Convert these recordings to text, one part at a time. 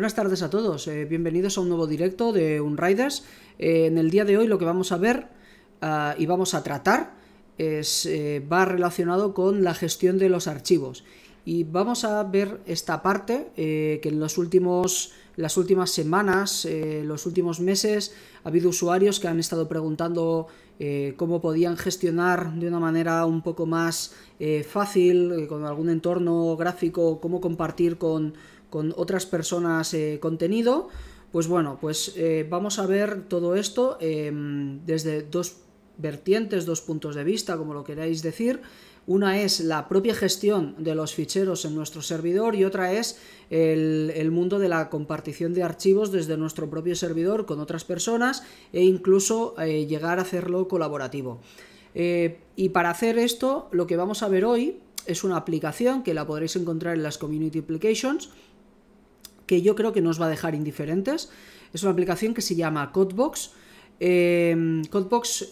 Buenas tardes a todos, eh, bienvenidos a un nuevo directo de Unriders. Eh, en el día de hoy lo que vamos a ver ah, y vamos a tratar es, eh, va relacionado con la gestión de los archivos. Y vamos a ver esta parte que en los últimos, las últimas semanas, los últimos meses, ha habido usuarios que han estado preguntando cómo podían gestionar de una manera un poco más fácil, con algún entorno gráfico, cómo compartir con con otras personas eh, contenido. Pues bueno, pues eh, vamos a ver todo esto em, desde dos vertientes, dos puntos de vista, como lo queráis decir. Una es la propia gestión de los ficheros en nuestro servidor y otra es el, mundo de la compartición de archivos desde nuestro propio servidor con otras personas e incluso eh, llegar a hacerlo colaborativo. y para hacer esto, lo que vamos a ver hoy es una aplicación que la podréis encontrar en las Community Applications que yo creo que nos va a dejar indiferentes. Es una aplicación que se llama Codebox. Em, eh, Codebox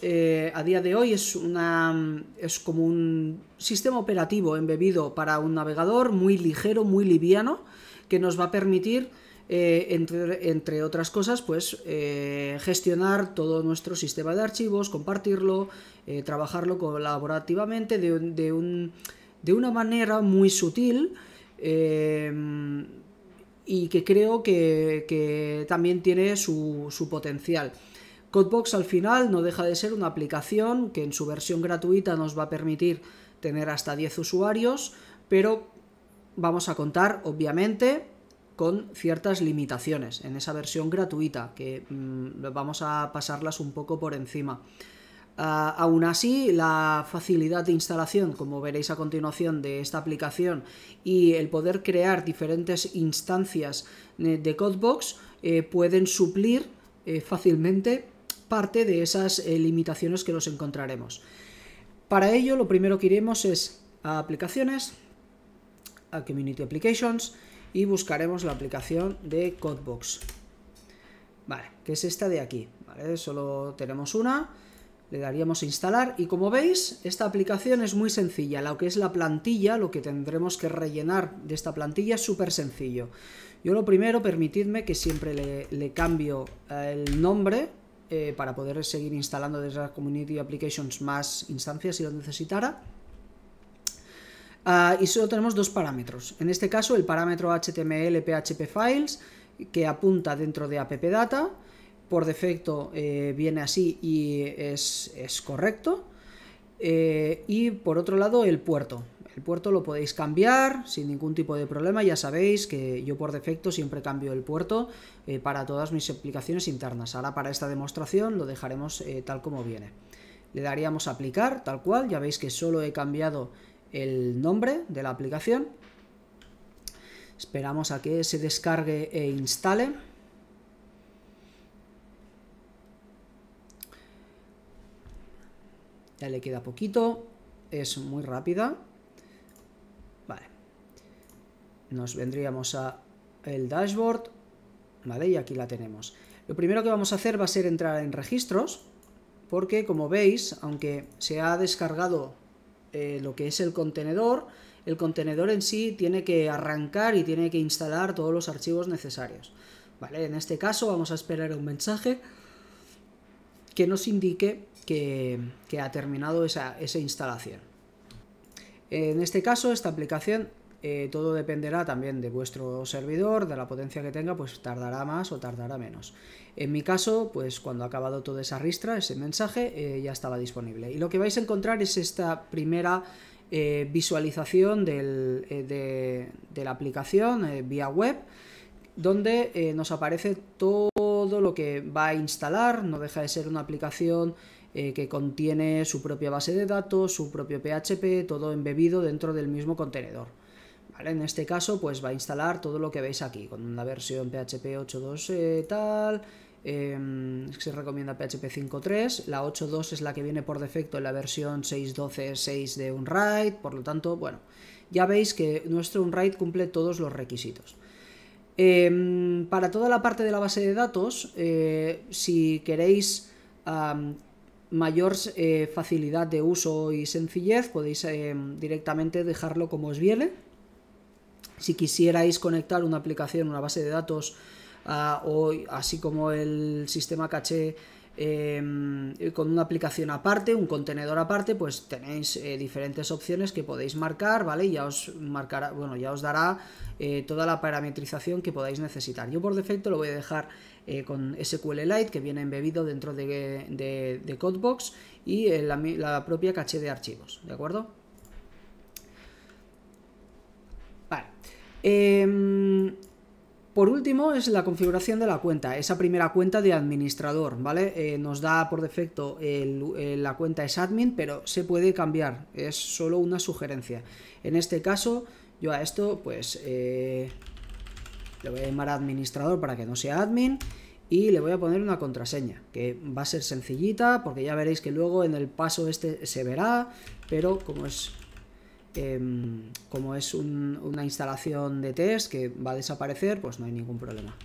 a día de hoy es, una, es como un sistema operativo embebido para un navegador muy ligero, muy liviano, que nos va a permitir eh, entre, otras cosas, pues eh, gestionar todo nuestro sistema de archivos, compartirlo, eh, trabajarlo colaborativamente de, de, de, una manera muy sutil, em, y que creo que, también tiene su, potencial. Codebox al final no deja de ser una aplicación que en su versión gratuita nos va a permitir tener hasta 10 usuarios, pero vamos a contar obviamente con ciertas limitaciones en esa versión gratuita que mm, vamos a pasarlas un poco por encima. Ah, aún así, la facilidad de instalación, como veréis a continuación, de esta aplicación y el poder crear diferentes instancias eh, de Codebox eh, pueden suplir eh, fácilmente parte de esas limitaciones que nos encontraremos. Para ello, lo primero que iremos es a aplicaciones, a Community Applications y buscaremos la aplicación de Codebox. Vale, que es esta de aquí, Solo tenemos una le daríamos a instalar y como veis, esta aplicación es muy sencilla. Lo que es la plantilla, lo que tendremos que rellenar de esta plantilla es súper sencillo. Yo lo primero, permitidme que siempre le, cambio eh, el nombre eh, para poder seguir instalando desde la Community Applications más instancias si lo necesitara. Ah, y solo tenemos dos parámetros. En este caso, el parámetro HTML PHP Files, que apunta dentro de AppData, por defecto eh, viene así y es, correcto. Eh, y por otro lado, el puerto. El puerto lo podéis cambiar sin ningún tipo de problema. Ya sabéis que yo por defecto siempre cambio el puerto eh, para todas mis aplicaciones internas. Ahora para esta demostración lo dejaremos tal como viene. Le daríamos a aplicar tal cual. Ya veis que solo he cambiado el nombre de la aplicación. Esperamos a que se descargue e instale. Ya le queda poquito. Es muy rápida. Vale. Nos vendríamos a el dashboard. Vale, y aquí la tenemos. Lo primero que vamos a hacer va a ser entrar en registros. Porque como veis, aunque se ha descargado eh, lo que es el contenedor, el contenedor en sí tiene que arrancar y tiene que instalar todos los archivos necesarios. Vale, en este caso vamos a esperar un mensaje que nos indique que, ha terminado esa, instalación. En este caso, esta aplicación, eh, todo dependerá también de vuestro servidor, de la potencia que tenga, pues tardará más o tardará menos. En mi caso, pues cuando ha acabado toda esa ristra, ese mensaje eh, ya estaba disponible. Y lo que vais a encontrar es esta primera eh, visualización de, la aplicación vía web, donde nos aparece todo lo que va a instalar, no deja de ser una aplicación eh, que contiene su propia base de datos, su propio PHP, todo embebido dentro del mismo contenedor. En este caso, pues va a instalar todo lo que veis aquí, con una versión PHP 8.2 eh, tal, em, se recomienda PHP 5.3, la 8.2 es la que viene por defecto en la versión 6.12.6 de unwrite por lo tanto, bueno, ya veis que nuestro unwrite cumple todos los requisitos. Em, para toda la parte de la base de datos, eh, si queréis mayor eh, facilidad de uso y sencillez, podéis em, directamente dejarlo como os viene. Si quisierais conectar una aplicación, una base de datos, ah, así como el sistema caché Em, con una aplicación aparte, un contenedor aparte, pues tenéis eh, diferentes opciones que podéis marcar, ¿vale? ya os marcará, bueno, ya os dará eh, toda la parametrización que podáis necesitar. Yo por defecto lo voy a dejar eh, con SQLite que viene embebido dentro de, Codebox y la, propia caché de archivos, ¿de acuerdo? Vale. Em, por último es la configuración de la cuenta, esa primera cuenta de administrador, ¿vale? Eh, nos da por defecto eh, la cuenta es admin, pero se puede cambiar, es solo una sugerencia. En este caso, yo a esto pues eh, le voy a llamar administrador para que no sea admin y le voy a poner una contraseña, que va a ser sencillita porque ya veréis que luego en el paso este se verá, pero como es Em, como es una instalación de test que va a desaparecer, pues no hay ningún problema.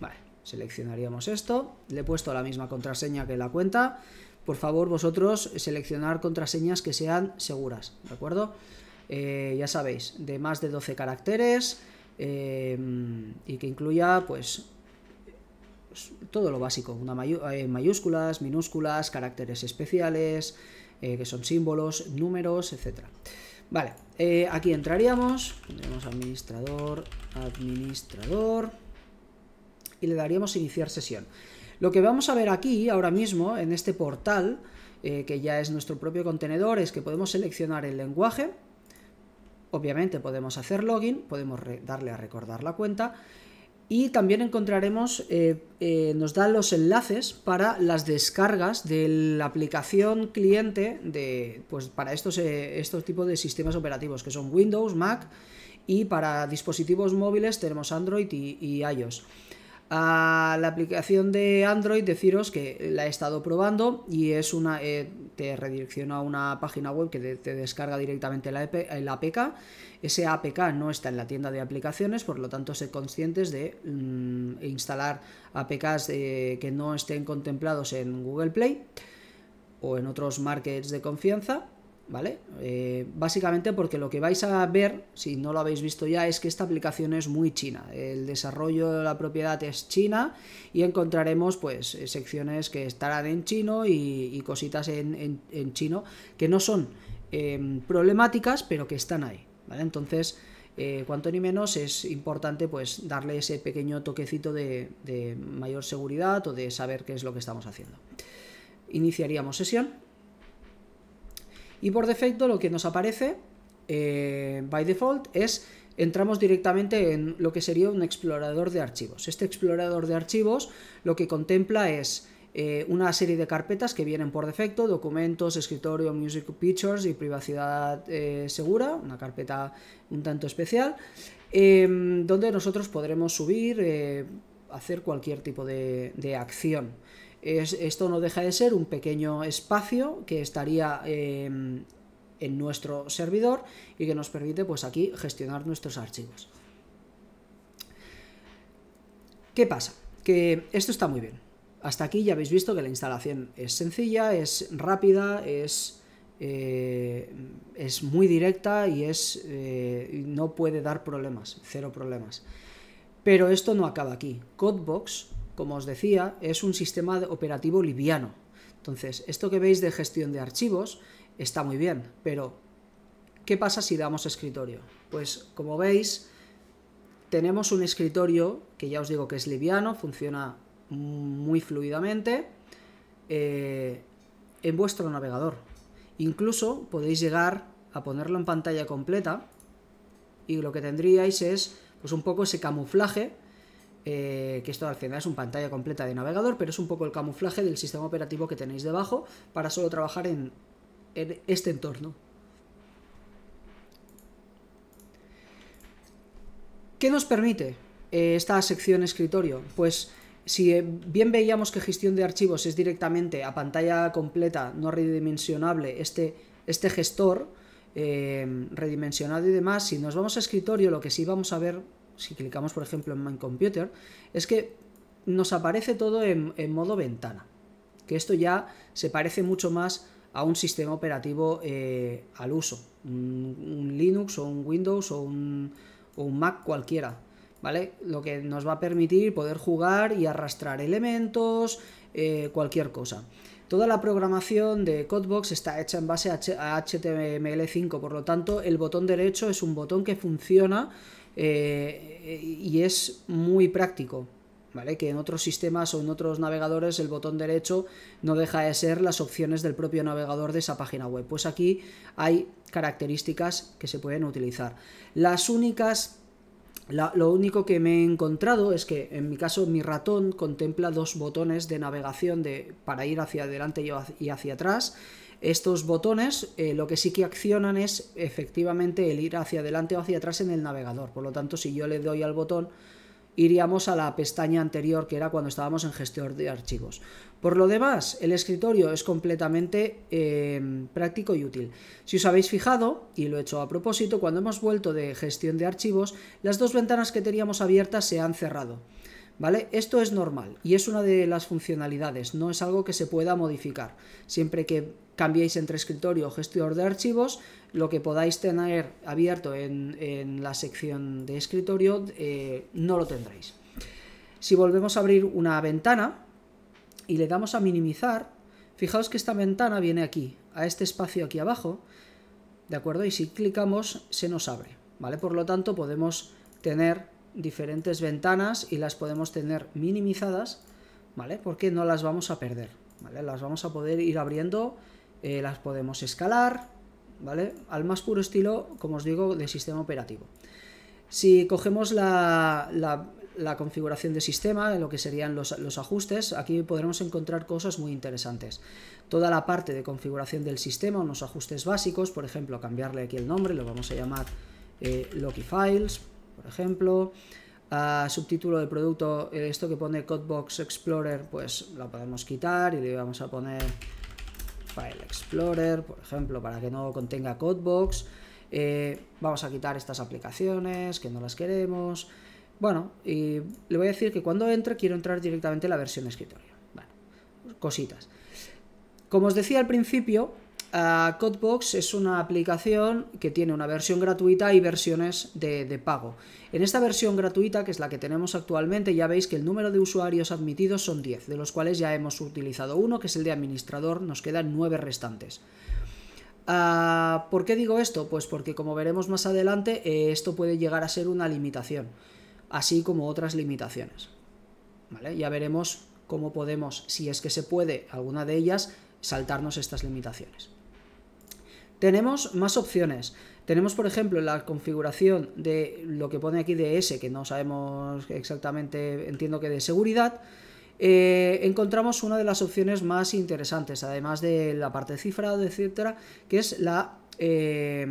Vale, seleccionaríamos esto. Le he puesto la misma contraseña que la cuenta. Por favor, vosotros seleccionar contraseñas que sean seguras, ¿de acuerdo? Eh, ya sabéis, de más de 12 caracteres em, y que incluya, pues, todo lo básico, eh, mayúsculas, minúsculas, caracteres especiales, eh, que son símbolos, números, etcétera, Vale, eh, aquí entraríamos, administrador, administrador, y le daríamos iniciar sesión. Lo que vamos a ver aquí, ahora mismo, en este portal, eh, que ya es nuestro propio contenedor, es que podemos seleccionar el lenguaje, obviamente podemos hacer login, podemos darle a recordar la cuenta, y también encontraremos, eh, eh, nos dan los enlaces para las descargas de la aplicación cliente de, pues, para eh, estos, tipos de sistemas operativos, que son Windows, Mac, y para dispositivos móviles tenemos Android y iOS a la aplicación de Android deciros que la he estado probando y es una eh, te redirecciona a una página web que te, descarga directamente la, el eh, APK ese APK no está en la tienda de aplicaciones por lo tanto sed conscientes de mm, e instalar APKs eh, que no estén contemplados en Google Play o en otros markets de confianza ¿vale? Eh, básicamente porque lo que vais a ver, si no lo habéis visto ya, es que esta aplicación es muy china. El desarrollo de la propiedad es china y encontraremos pues eh, secciones que estarán en chino y, cositas en, chino que no son em, problemáticas pero que están ahí, Entonces... Eh, cuanto ni menos es importante pues darle ese pequeño toquecito de mayor seguridad o de saber qué es lo que estamos haciendo. Iniciaríamos sesión. Y por defecto lo que nos aparece, eh, by default, es entramos directamente en lo que sería un explorador de archivos. Este explorador de archivos lo que contempla es eh, una serie de carpetas que vienen por defecto, documentos, escritorio, music pictures y privacidad eh, segura, una carpeta un tanto especial, em, donde nosotros podremos subir, hacer cualquier tipo de acción esto no deja de ser un pequeño espacio que estaría em, en nuestro servidor y que nos permite pues aquí gestionar nuestros archivos. ¿Qué pasa? Que esto está muy bien. Hasta aquí ya habéis visto que la instalación es sencilla, es rápida, es, eh, es muy directa y es, eh, no puede dar problemas, cero problemas. Pero esto no acaba aquí. Codebox como os decía, es un sistema operativo liviano. Entonces, esto que veis de gestión de archivos está muy bien, pero ¿qué pasa si damos escritorio? Pues como veis, tenemos un escritorio que ya os digo que es liviano, funciona muy fluidamente eh, en vuestro navegador. Incluso podéis llegar a ponerlo en pantalla completa y lo que tendríais es pues un poco ese camuflaje eh, que esto al final es una pantalla completa de navegador, pero es un poco el camuflaje del sistema operativo que tenéis debajo para solo trabajar en, este entorno. ¿Qué nos permite eh, esta sección escritorio? Pues si eh, bien veíamos que gestión de archivos es directamente a pantalla completa, no redimensionable, este, este gestor redimensionado y demás, si nos vamos a escritorio, lo que sí vamos a ver si clicamos por ejemplo en My Computer, es que nos aparece todo en, modo ventana, que esto ya se parece mucho más a un sistema operativo eh, al uso, un, Linux o un Windows o un, o un Mac cualquiera, ¿vale? Lo que nos va a permitir poder jugar y arrastrar elementos, eh, cualquier cosa. Toda la programación de Codebox está hecha en base a HTML5, por lo tanto el botón derecho es un botón que funciona eh, y es muy práctico. ¿Vale? Que en otros sistemas o en otros navegadores el botón derecho no deja de ser las opciones del propio navegador de esa página web. Pues aquí hay características que se pueden utilizar. Las únicas... lo único que me he encontrado es que en mi caso mi ratón contempla dos botones de navegación de, para ir hacia adelante y hacia atrás estos botones eh, lo que sí que accionan es efectivamente el ir hacia adelante o hacia atrás en el navegador. Por lo tanto, si yo le doy al botón, iríamos a la pestaña anterior que era cuando estábamos en gestión de archivos. Por lo demás, el escritorio es completamente eh, práctico y útil. Si os habéis fijado, y lo he hecho a propósito, cuando hemos vuelto de gestión de archivos, las dos ventanas que teníamos abiertas se han cerrado. ¿Vale? Esto es normal y es una de las funcionalidades, no es algo que se pueda modificar. Siempre que cambiéis entre escritorio o gestor de archivos, lo que podáis tener abierto en, la sección de escritorio eh, no lo tendréis. Si volvemos a abrir una ventana y le damos a minimizar, fijaos que esta ventana viene aquí, a este espacio aquí abajo, ¿de acuerdo? Y si clicamos se nos abre, ¿vale? Por lo tanto podemos tener diferentes ventanas y las podemos tener minimizadas, ¿vale? Porque no las vamos a perder, ¿vale? Las vamos a poder ir abriendo eh, las podemos escalar, ¿vale? Al más puro estilo, como os digo, de sistema operativo. Si cogemos la, configuración de sistema, lo que serían los, ajustes, aquí podremos encontrar cosas muy interesantes. Toda la parte de configuración del sistema, unos ajustes básicos, por ejemplo, cambiarle aquí el nombre, lo vamos a llamar eh, Loki Files, por ejemplo. subtítulo de producto, eh, esto que pone Codebox Explorer, pues la podemos quitar y le vamos a poner el Explorer, por ejemplo, para que no contenga codebox. Eh, vamos a quitar estas aplicaciones que no las queremos. Bueno, y le voy a decir que cuando entre quiero entrar directamente en la versión de escritorio. Bueno, cositas. Como os decía al principio, Codebox es una aplicación que tiene una versión gratuita y versiones de, pago. En esta versión gratuita, que es la que tenemos actualmente, ya veis que el número de usuarios admitidos son 10, de los cuales ya hemos utilizado uno, que es el de administrador, nos quedan 9 restantes. Ah, ¿Por qué digo esto? Pues porque como veremos más adelante, eh, esto puede llegar a ser una limitación, así como otras limitaciones. Ya veremos cómo podemos, si es que se puede, alguna de ellas, saltarnos estas limitaciones. Tenemos más opciones. Tenemos, por ejemplo, la configuración de lo que pone aquí de S, que no sabemos exactamente, entiendo que de seguridad. Eh, encontramos una de las opciones más interesantes, además de la parte de etcétera, que es la eh,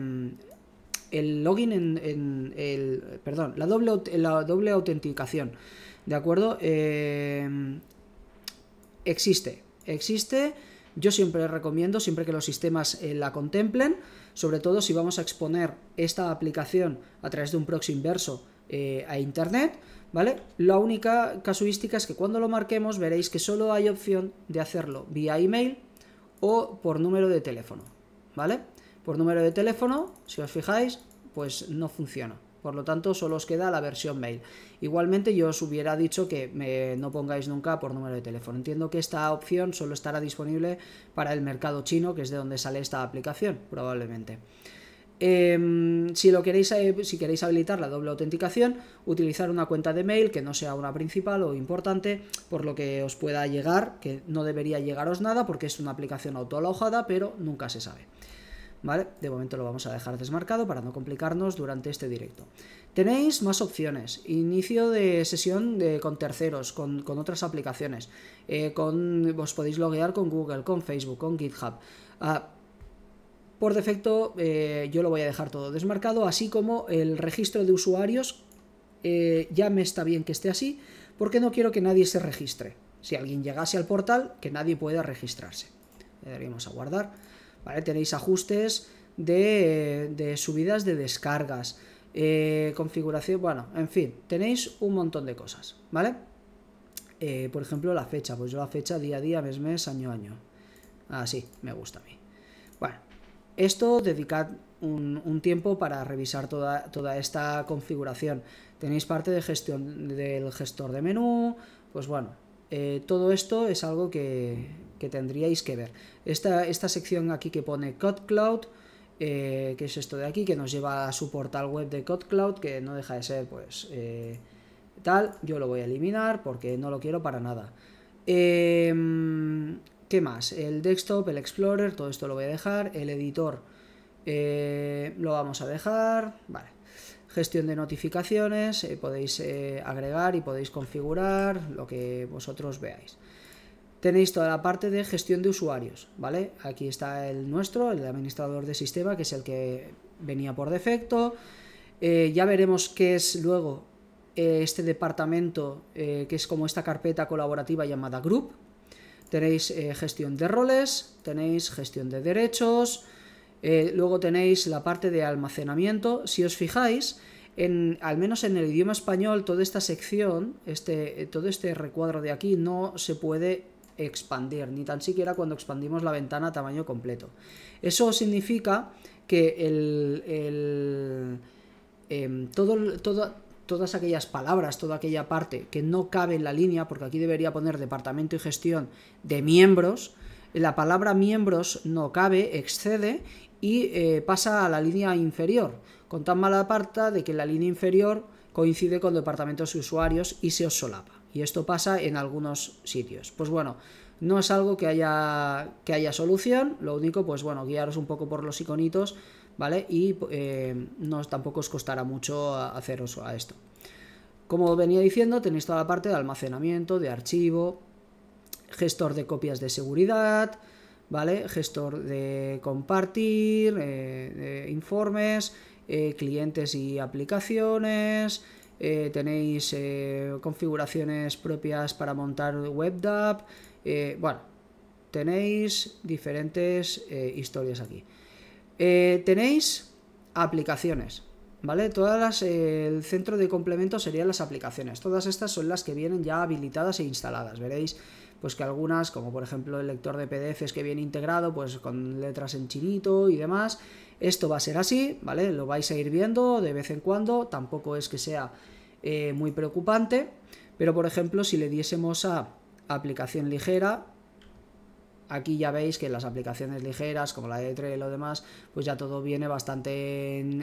el login en, el perdón, la doble la doble autenticación, de acuerdo, eh, existe, existe yo siempre recomiendo, siempre que los sistemas eh, la contemplen, sobre todo si vamos a exponer esta aplicación a través de un proxy inverso eh, a Internet, ¿vale? La única casuística es que cuando lo marquemos veréis que solo hay opción de hacerlo vía email o por número de teléfono, ¿vale? Por número de teléfono, si os fijáis, pues no funciona. Por lo tanto, solo os queda la versión mail. Igualmente, yo os hubiera dicho que no pongáis nunca por número de teléfono. Entiendo que esta opción solo estará disponible para el mercado chino, que es de donde sale esta aplicación, probablemente. Em, si, lo queréis, eh, si queréis habilitar la doble autenticación, utilizar una cuenta de mail que no sea una principal o importante, por lo que os pueda llegar, que no debería llegaros nada porque es una aplicación autoalojada, pero nunca se sabe. De momento lo vamos a dejar desmarcado para no complicarnos durante este directo. Tenéis más opciones, inicio de sesión con terceros, con, otras aplicaciones, eh, con, os podéis loguear con Google, con Facebook, con GitHub. Ah, por defecto eh, yo lo voy a dejar todo desmarcado, así como el registro de usuarios eh, ya me está bien que esté así, porque no quiero que nadie se registre. Si alguien llegase al portal, que nadie pueda registrarse. Le daríamos a guardar. Tenéis ajustes de, subidas de descargas, eh, configuración, bueno, en fin, tenéis un montón de cosas, ¿vale? Eh, por ejemplo, la fecha, pues yo la fecha día a día, mes, mes, año, año. Así, ah, me gusta a mí. Bueno, esto dedicad un, tiempo para revisar toda, toda esta configuración. Tenéis parte de gestión del gestor de menú, pues bueno, eh, todo esto es algo que, que tendríais que ver. Esta, esta sección aquí que pone CodCloud, eh, que es esto de aquí, que nos lleva a su portal web de cloud que no deja de ser pues eh, tal, yo lo voy a eliminar porque no lo quiero para nada. Em, ¿Qué más? El desktop, el explorer, todo esto lo voy a dejar, el editor eh, lo vamos a dejar, gestión de notificaciones, eh, podéis agregar y podéis configurar lo que vosotros veáis tenéis toda la parte de gestión de usuarios, ¿vale? Aquí está el nuestro, el administrador de sistema, que es el que venía por defecto. Eh, ya veremos qué es luego eh, este departamento, eh, que es como esta carpeta colaborativa llamada Group. Tenéis gestión de roles, tenéis gestión de derechos, luego tenéis la parte de almacenamiento. Si os fijáis, en, al menos en el idioma español, toda esta sección, este, todo este recuadro de aquí, no se puede expandir, ni tan siquiera cuando expandimos la ventana a tamaño completo. Eso significa que el, em, todo, todas aquellas palabras, toda aquella parte que no cabe en la línea, porque aquí debería poner departamento y gestión de miembros, la palabra miembros no cabe, excede y eh, pasa a la línea inferior, con tan mala parte de que la línea inferior coincide con departamentos y usuarios y se os solapa. Y esto pasa en algunos sitios. Pues bueno, no es algo que haya, que haya solución, lo único, pues bueno, guiaros un poco por los iconitos, ¿vale? Y eh, no, tampoco os costará mucho haceros a esto. Como venía diciendo, tenéis toda la parte de almacenamiento, de archivo, gestor de copias de seguridad, ¿vale? Gestor de compartir, eh, informes, eh, clientes y aplicaciones, eh, tenéis eh, configuraciones propias para montar WebDAV, eh, bueno, tenéis diferentes historias aquí. tenéis aplicaciones, ¿vale? Todas las, el centro de complemento serían las aplicaciones, todas estas son las que vienen ya habilitadas e instaladas, veréis pues que algunas, como por ejemplo el lector de PDFs que viene integrado, pues con letras en chinito y demás, esto va a ser así, ¿vale? Lo vais a ir viendo de vez en cuando, tampoco es que sea eh, muy preocupante, pero por ejemplo si le diésemos a aplicación ligera, aquí ya veis que las aplicaciones ligeras como la de 3 y lo demás, pues ya todo viene bastante en,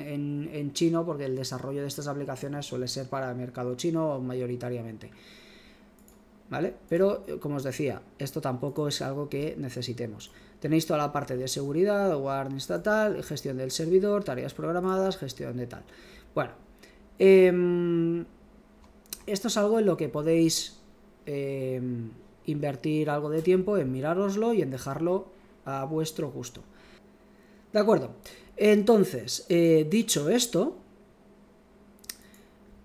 en chino porque el desarrollo de estas aplicaciones suele ser para el mercado chino mayoritariamente. ¿vale? Pero eh, como os decía, esto tampoco es algo que necesitemos. Tenéis toda la parte de seguridad, guardia estatal, gestión del servidor, tareas programadas, gestión de tal. Bueno, em, esto es algo en lo que podéis em, invertir algo de tiempo en mirároslo y en dejarlo a vuestro gusto. De acuerdo. Entonces, eh, dicho esto,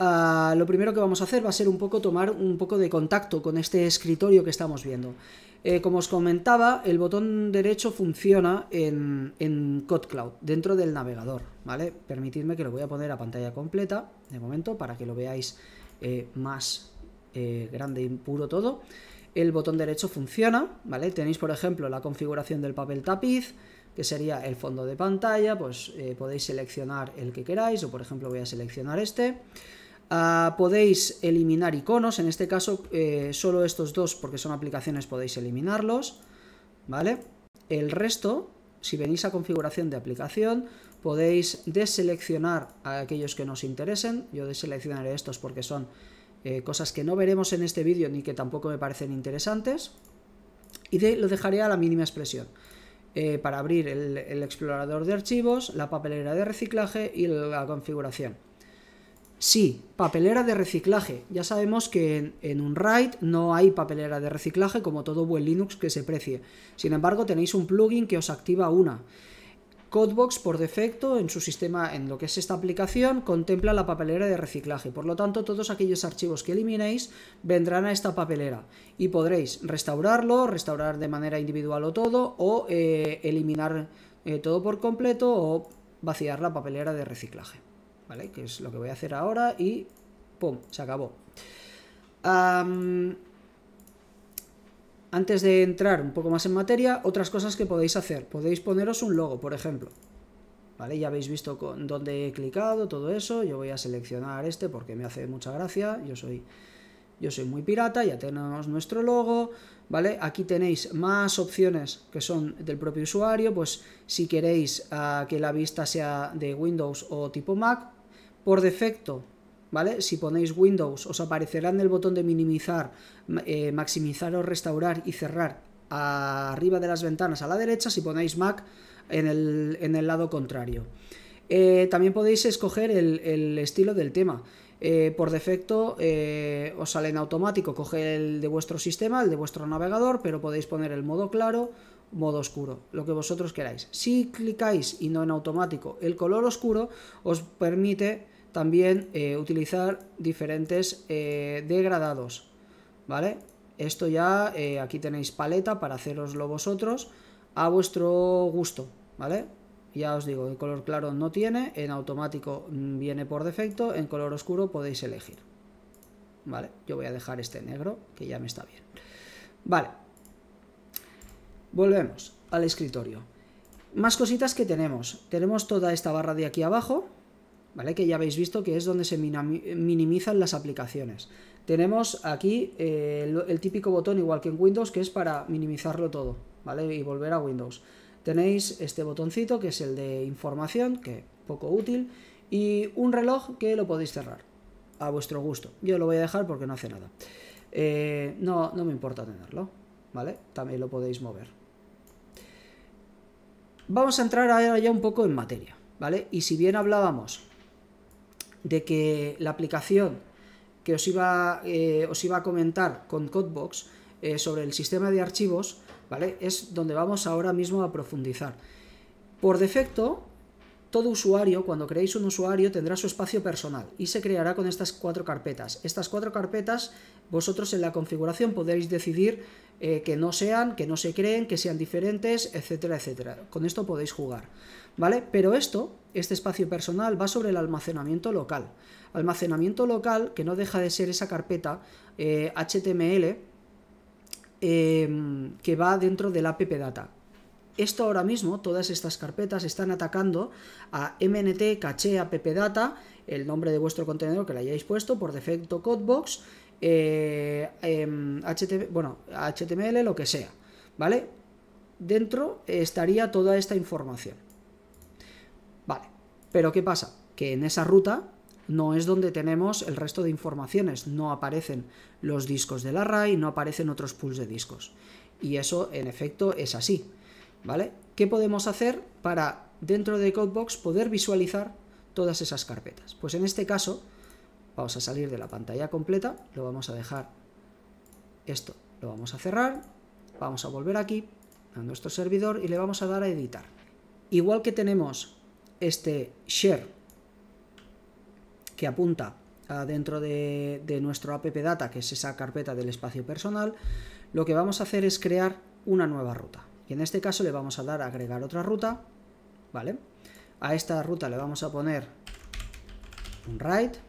Ah, lo primero que vamos a hacer va a ser un poco tomar un poco de contacto con este escritorio que estamos viendo. Eh, como os comentaba, el botón derecho funciona en, en dentro del navegador, ¿vale? Permitidme que lo voy a poner a pantalla completa, de momento, para que lo veáis eh, más eh, grande y puro todo. El botón derecho funciona, ¿vale? Tenéis, por ejemplo, la configuración del papel tapiz, que sería el fondo de pantalla, pues podéis seleccionar el que queráis, o por ejemplo voy a seleccionar este... Ah, podéis eliminar iconos, en este caso eh, solo estos dos porque son aplicaciones podéis eliminarlos, ¿vale? El resto, si venís a configuración de aplicación, podéis deseleccionar a aquellos que nos interesen, yo deseleccionaré estos porque son eh, cosas que no veremos en este vídeo ni que tampoco me parecen interesantes, y lo dejaré a la mínima expresión. Eh, para abrir el explorador de archivos, la papelera de reciclaje y la configuración. Sí, papelera de reciclaje. Ya sabemos que en, un RAID no hay papelera de reciclaje como todo buen Linux que se precie. Sin embargo, tenéis un plugin que os activa una. Codebox por defecto en su sistema, en lo que es esta aplicación, contempla la papelera de reciclaje. Por lo tanto, todos aquellos archivos que eliminéis vendrán a esta papelera y podréis restaurarlo, restaurar de manera individual o todo, o eh, eliminar eh, todo por completo o vaciar la papelera de reciclaje. ¿vale? Que es lo que voy a hacer ahora y ¡pum! Se acabó. antes de entrar un poco más en materia, otras cosas que podéis hacer. Podéis poneros un logo, por ejemplo. ¿Vale? Ya habéis visto con dónde he clicado, todo eso. Yo voy a seleccionar este porque me hace mucha gracia. Yo soy, yo soy muy pirata, ya tenemos nuestro logo. ¿Vale? Aquí tenéis más opciones que son del propio usuario. Pues si queréis ah, que la vista sea de Windows o tipo Mac, por defecto, ¿vale? Si ponéis Windows, os aparecerá en el botón de minimizar, eh, maximizar o restaurar y cerrar arriba de las ventanas a la derecha, si ponéis Mac en el, lado contrario. Eh, también podéis escoger el, estilo del tema. Eh, por defecto os sale en automático, coge el de vuestro sistema, el de vuestro navegador, pero podéis poner el modo claro, modo oscuro, lo que vosotros queráis. Si clicáis y no en automático el color oscuro, os permite también eh, utilizar diferentes eh, degradados, ¿vale? Esto ya, eh, aquí tenéis paleta para haceroslo vosotros a vuestro gusto, ¿vale? Ya os digo, el color claro no tiene, en automático mm, viene por defecto, en color oscuro podéis elegir, ¿vale? Yo voy a dejar este negro, que ya me está bien. Vale, volvemos al escritorio. Más cositas que tenemos. Tenemos toda esta barra de aquí abajo, que ya habéis visto que es donde se minimizan las aplicaciones. Tenemos aquí eh, el, típico botón, igual que en Windows, que es para minimizarlo todo, ¿vale? Y volver a Windows. Tenéis este botoncito, que es el de información, que poco útil, y un reloj que lo podéis cerrar, a vuestro gusto. Yo lo voy a dejar porque no hace nada. Eh, no, no me importa tenerlo, ¿vale? También lo podéis mover. Vamos a entrar ahora ya un poco en materia. ¿vale? Y si bien hablábamos de que la aplicación que os iba, eh, os iba a comentar con Codebox eh, sobre el sistema de archivos, ¿vale? Es donde vamos ahora mismo a profundizar. Por defecto, todo usuario, cuando creéis un usuario, tendrá su espacio personal y se creará con estas cuatro carpetas. Estas cuatro carpetas, vosotros en la configuración podéis decidir eh, que no sean, que no se creen, que sean diferentes, etcétera, etcétera. Con esto podéis jugar. ¿vale? Pero esto, este espacio personal, va sobre el almacenamiento local. Almacenamiento local que no deja de ser esa carpeta HTML eh, em, que va dentro del app data. Esto ahora mismo, todas estas carpetas están atacando a mnt caché data el nombre de vuestro contenedor que le hayáis puesto, por defecto codebox, HTML, eh, em, bueno, HTML, lo que sea, ¿vale? Dentro estaría toda esta información. Pero ¿qué pasa? Que en esa ruta no es donde tenemos el resto de informaciones, no aparecen los discos del array, no aparecen otros pools de discos. Y eso, en efecto, es así. ¿Vale? ¿Qué podemos hacer para dentro de Codebox poder visualizar todas esas carpetas? Pues en este caso, vamos a salir de la pantalla completa, lo vamos a dejar, esto lo vamos a cerrar, vamos a volver aquí a nuestro servidor y le vamos a dar a editar. Igual que tenemos este share que apunta dentro de, nuestro app data, que es esa carpeta del espacio personal, lo que vamos a hacer es crear una nueva ruta. Y en este caso le vamos a dar a agregar otra ruta, ¿vale? A esta ruta le vamos a poner un write.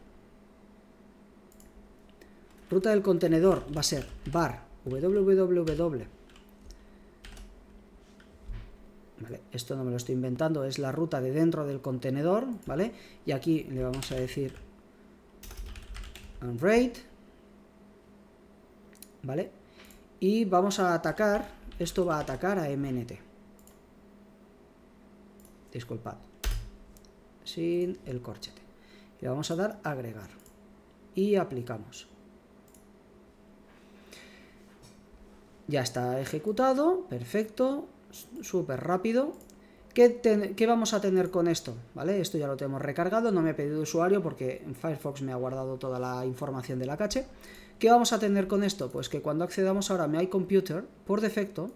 Ruta del contenedor va a ser bar www esto no me lo estoy inventando, es la ruta de dentro del contenedor, ¿vale? Y aquí le vamos a decir unRate, ¿vale? Y vamos a atacar, esto va a atacar a MNT. Disculpad, sin el corchete. Le vamos a dar agregar y aplicamos. Ya está ejecutado, perfecto súper rápido. ¿Qué, vamos a tener con esto? ¿Vale? Esto ya lo tenemos recargado, no me he pedido usuario porque en Firefox me ha guardado toda la información de la cache ¿Qué vamos a tener con esto? Pues que cuando accedamos ahora a My Computer, por defecto,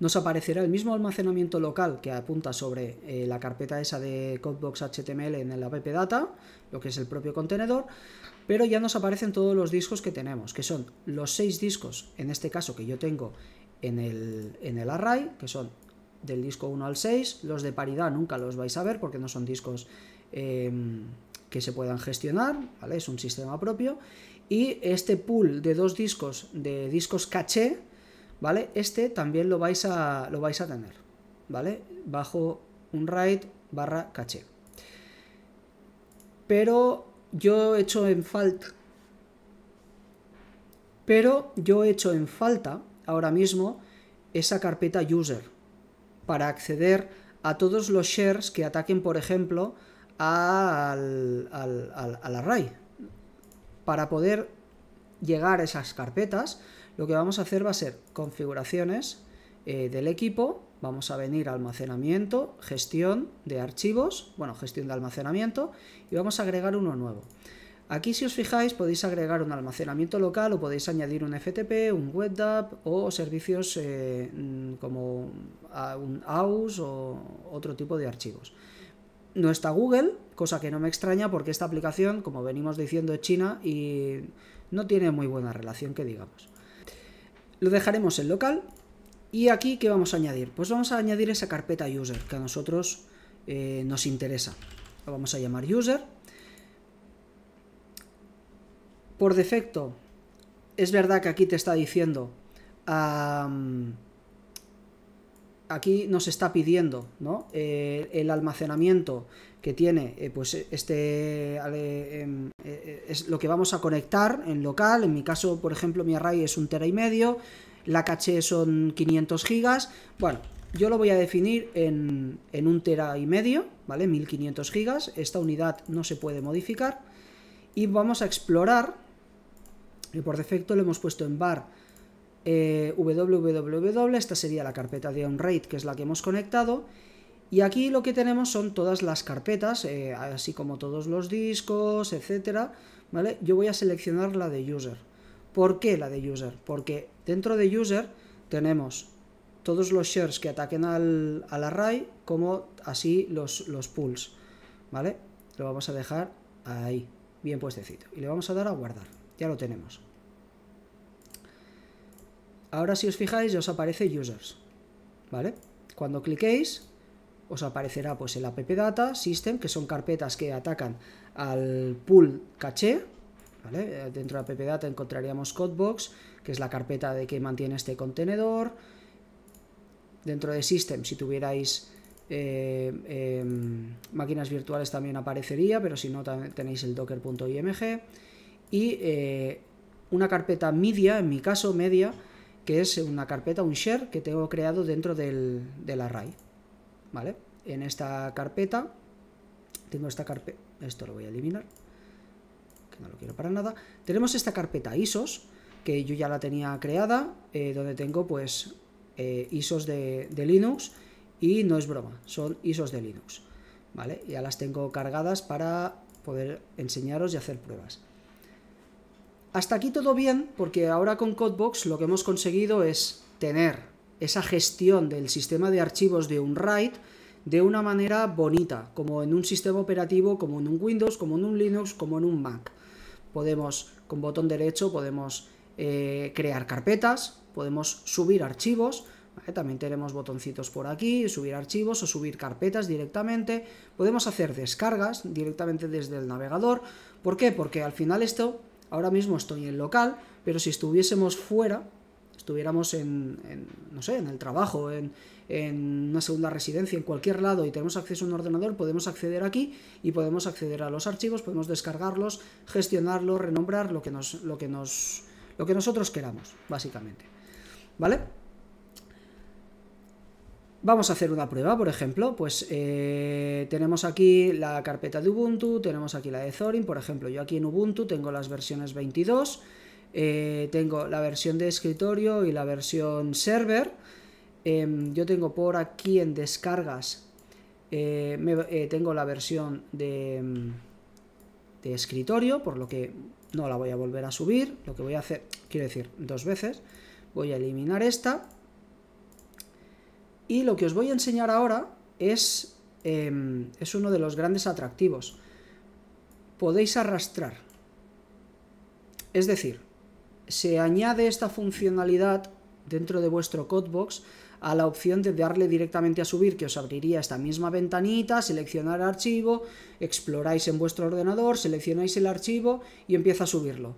nos aparecerá el mismo almacenamiento local que apunta sobre eh, la carpeta esa de codebox HTML en el app data, lo que es el propio contenedor, pero ya nos aparecen todos los discos que tenemos, que son los seis discos, en este caso que yo tengo en el, en el array, que son del disco 1 al 6. Los de paridad nunca los vais a ver porque no son discos em, que se puedan gestionar, ¿vale? Es un sistema propio. Y este pool de dos discos, de discos caché, ¿vale? Este también lo vais a, lo vais a tener, ¿vale? Bajo un write barra caché. Pero yo he hecho en falta... Pero yo he hecho en falta ahora mismo esa carpeta user para acceder a todos los shares que ataquen, por ejemplo, al, al, array. Para poder llegar a esas carpetas, lo que vamos a hacer va a ser configuraciones eh, del equipo, vamos a venir a almacenamiento, gestión de archivos, bueno, gestión de almacenamiento, y vamos a agregar uno nuevo. Aquí si os fijáis podéis agregar un almacenamiento local o podéis añadir un FTP, un WebDAV o servicios eh, mm, como ah, un AUS o otro tipo de archivos. No está Google, cosa que no me extraña porque esta aplicación, como venimos diciendo, es china y no tiene muy buena relación que digamos. Lo dejaremos en local y aquí ¿qué vamos a añadir? Pues vamos a añadir esa carpeta user que a nosotros eh, nos interesa. Lo vamos a llamar user por defecto, es verdad que aquí te está diciendo, aquí nos está pidiendo ¿no? Eh, el almacenamiento que tiene, eh, pues este em, eh, es lo que vamos a conectar en local, en mi caso, por ejemplo, mi array es un tera y medio, la caché son 500 gigas, bueno, yo lo voy a definir en, un tera y medio, ¿vale? 1500 gigas, esta unidad no se puede modificar, y vamos a explorar y por defecto lo hemos puesto en bar eh, www, esta sería la carpeta de OnRate que es la que hemos conectado y aquí lo que tenemos son todas las carpetas, eh, así como todos los discos, etcétera, ¿vale? Yo voy a seleccionar la de user. ¿Por qué la de user? Porque dentro de user tenemos todos los shares que ataquen al, al array, como así los, los pools, ¿vale? Lo vamos a dejar ahí, bien puestecito. Y le vamos a dar a guardar. Ya lo tenemos. Ahora si os fijáis ya os aparece users, ¿vale? Cuando cliquéis os aparecerá pues el Data, system, que son carpetas que atacan al pool caché, eh, Dentro de appdata encontraríamos codebox, que es la carpeta de que mantiene este contenedor. Dentro de system, si tuvierais eh, em, máquinas virtuales también aparecería, pero si no tenéis el docker.img y eh, una carpeta media, en mi caso media, que es una carpeta, un share que tengo creado dentro del, la array. ¿Vale? En esta carpeta, tengo esta carpeta, esto lo voy a eliminar, que no lo quiero para nada. Tenemos esta carpeta ISOs, que yo ya la tenía creada, eh, donde tengo pues eh, ISOs de, de, Linux y no es broma, son ISOs de Linux. ¿Vale? Ya las tengo cargadas para poder enseñaros y hacer pruebas. Hasta aquí todo bien, porque ahora con Codebox lo que hemos conseguido es tener esa gestión del sistema de archivos de un RAID de una manera bonita, como en un sistema operativo, como en un Windows, como en un Linux, como en un Mac. Podemos, con botón derecho, podemos eh, crear carpetas, podemos subir archivos, también tenemos botoncitos por aquí, subir archivos o subir carpetas directamente, podemos hacer descargas directamente desde el navegador. ¿Por qué? Porque al final esto Ahora mismo estoy en local, pero si estuviésemos fuera, estuviéramos en, en no sé, en el trabajo, en, en una segunda residencia, en cualquier lado y tenemos acceso a un ordenador, podemos acceder aquí y podemos acceder a los archivos, podemos descargarlos, gestionarlos, renombrar lo que nos, lo que nos, lo que nosotros queramos, básicamente. ¿Vale? Vamos a hacer una prueba, por ejemplo, pues eh, tenemos aquí la carpeta de Ubuntu, tenemos aquí la de Zorin, por ejemplo, yo aquí en Ubuntu tengo las versiones 22, eh, tengo la versión de escritorio y la versión server, em, yo tengo por aquí en descargas, eh, tengo la versión em, de escritorio, por lo que no la voy a volver a subir, lo que voy a hacer, quiero decir, dos veces, voy a eliminar esta, y lo que os voy a enseñar ahora es, em, es uno de los grandes atractivos. Podéis arrastrar. Es decir, se añade esta funcionalidad dentro de vuestro codebox a la opción de darle directamente a subir, que os abriría esta misma ventanita, seleccionar archivo, exploráis en vuestro ordenador, seleccionáis el archivo y empieza a subirlo.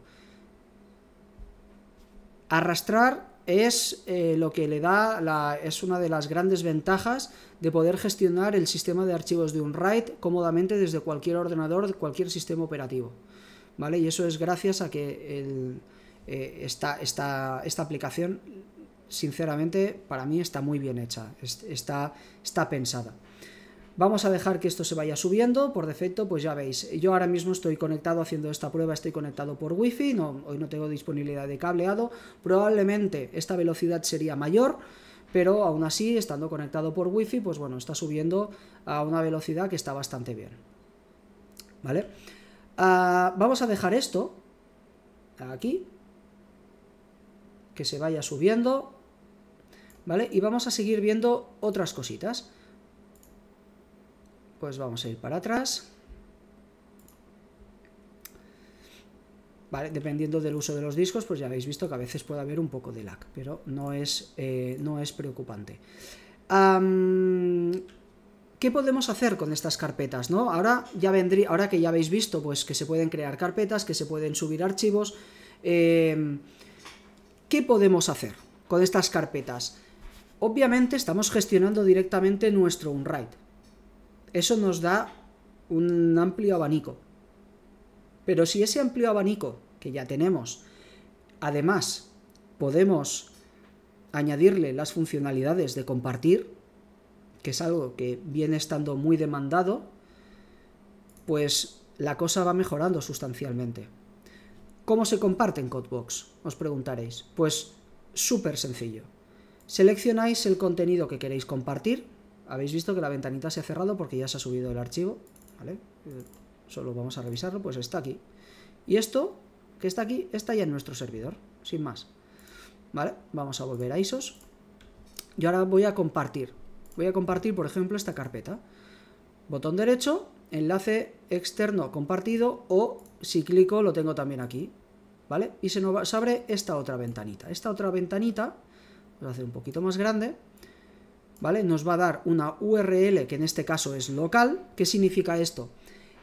Arrastrar es eh, lo que le da, la, es una de las grandes ventajas de poder gestionar el sistema de archivos de un RAID cómodamente desde cualquier ordenador, cualquier sistema operativo. ¿Vale? Y eso es gracias a que eh, esta, esta, aplicación, sinceramente, para mí está muy bien hecha, está, está pensada. Vamos a dejar que esto se vaya subiendo, por defecto pues ya veis, yo ahora mismo estoy conectado haciendo esta prueba, estoy conectado por wifi, no, hoy no tengo disponibilidad de cableado, probablemente esta velocidad sería mayor, pero aún así estando conectado por wifi pues bueno, está subiendo a una velocidad que está bastante bien. ¿Vale? Ah, vamos a dejar esto aquí, que se vaya subiendo, ¿vale? Y vamos a seguir viendo otras cositas pues vamos a ir para atrás. dependiendo del uso de los discos, pues ya habéis visto que a veces puede haber un poco de lag, pero no es, eh, no es preocupante. ¿Qué podemos hacer con estas carpetas? ¿no? Ahora, ya vendría, ahora que ya habéis visto pues, que se pueden crear carpetas, que se pueden subir archivos, em, ¿qué podemos hacer con estas carpetas? Obviamente estamos gestionando directamente nuestro unwrite, eso nos da un amplio abanico. Pero si ese amplio abanico que ya tenemos, además podemos añadirle las funcionalidades de compartir, que es algo que viene estando muy demandado, pues la cosa va mejorando sustancialmente. ¿Cómo se comparte en Codebox? Os preguntaréis. Pues súper sencillo. Seleccionáis el contenido que queréis compartir, habéis visto que la ventanita se ha cerrado porque ya se ha subido el archivo, ¿vale? Eh, solo vamos a revisarlo, pues está aquí. Y esto, que está aquí, está ya en nuestro servidor, sin más. ¿Vale? Vamos a volver a ISOs. y ahora voy a compartir. Voy a compartir, por ejemplo, esta carpeta. Botón derecho, enlace externo compartido o si clico lo tengo también aquí. ¿Vale? Y se nos abre esta otra ventanita. Esta otra ventanita, voy a hacer un poquito más grande. ¿vale? Nos va a dar una URL que en este caso es local. ¿Qué significa esto?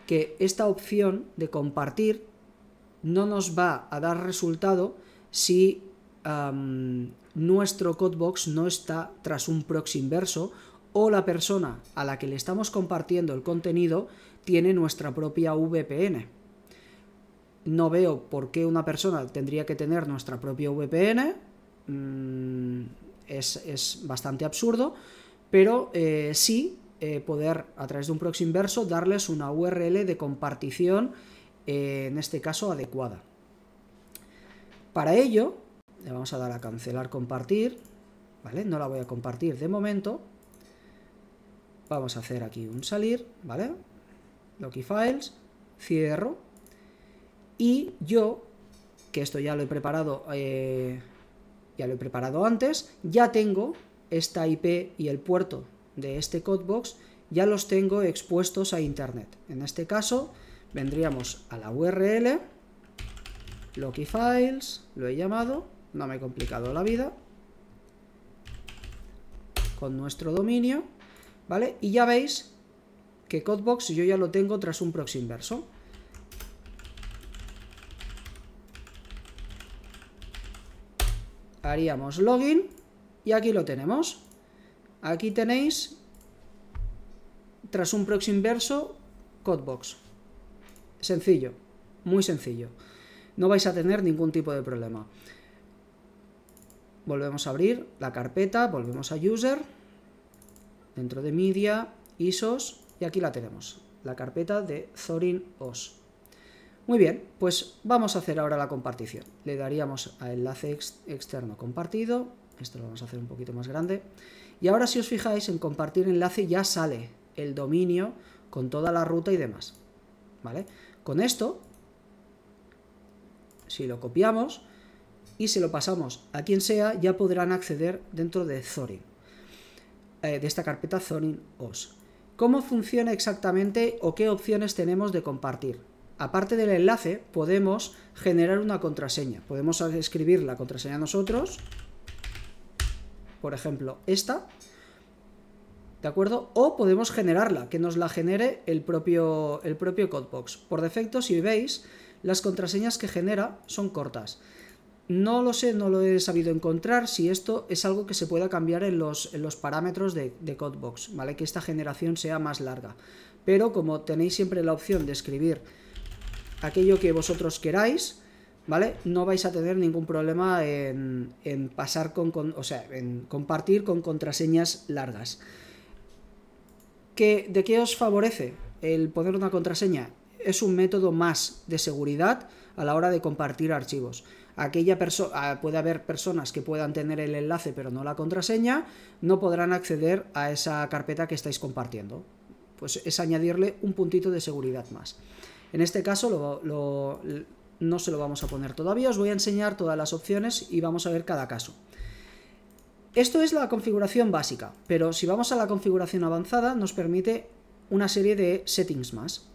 Que esta opción de compartir no nos va a dar resultado si nuestro codebox no está tras un proxy inverso o la persona a la que le estamos compartiendo el contenido tiene nuestra propia VPN. No veo por qué una persona tendría que tener nuestra propia VPN. Mm, es, bastante absurdo, pero eh, sí eh, poder, a través de un proxy inverso, darles una URL de compartición, eh, en este caso adecuada. Para ello, le vamos a dar a cancelar compartir, ¿vale? No la voy a compartir de momento. Vamos a hacer aquí un salir, ¿vale? Loki Files, cierro. Y yo, que esto ya lo he preparado ya lo he preparado antes, ya tengo esta IP y el puerto de este codebox, ya los tengo expuestos a internet. En este caso, vendríamos a la URL, Loki Files, lo he llamado, no me he complicado la vida, con nuestro dominio, ¿vale? Y ya veis que Codebox yo ya lo tengo tras un proxy inverso. haríamos login y aquí lo tenemos. Aquí tenéis, tras un proxy inverso, codebox. Sencillo, muy sencillo. No vais a tener ningún tipo de problema. Volvemos a abrir la carpeta, volvemos a user, dentro de media, ISOs, y aquí la tenemos, la carpeta de Zorin OS. Muy bien, pues vamos a hacer ahora la compartición. Le daríamos a enlace externo compartido, esto lo vamos a hacer un poquito más grande, y ahora si os fijáis en compartir enlace ya sale el dominio con toda la ruta y demás. ¿Vale? Con esto, si lo copiamos y se lo pasamos a quien sea, ya podrán acceder dentro de Zorin, eh, de esta carpeta Zorin OS. ¿Cómo funciona exactamente o qué opciones tenemos de compartir? aparte del enlace, podemos generar una contraseña. Podemos escribir la contraseña nosotros, por ejemplo, esta, ¿de acuerdo? O podemos generarla, que nos la genere el propio, el propio codebox. Por defecto, si veis, las contraseñas que genera son cortas. No lo sé, no lo he sabido encontrar si esto es algo que se pueda cambiar en los, parámetros de, de, Codebox, ¿vale? Que esta generación sea más larga. Pero como tenéis siempre la opción de escribir aquello que vosotros queráis, ¿vale? No vais a tener ningún problema en, pasar en compartir con contraseñas largas. ¿De qué os favorece el poner una contraseña? Es un método más de seguridad a la hora de compartir archivos. Aquella persona ah, puede haber personas que puedan tener el enlace pero no la contraseña, no podrán acceder a esa carpeta que estáis compartiendo. Pues es añadirle un puntito de seguridad más. En este caso no se lo vamos a poner todavía, os voy a enseñar todas las opciones y vamos a ver cada caso. Esto es la configuración básica, pero si vamos a la configuración avanzada nos permite una serie de settings más.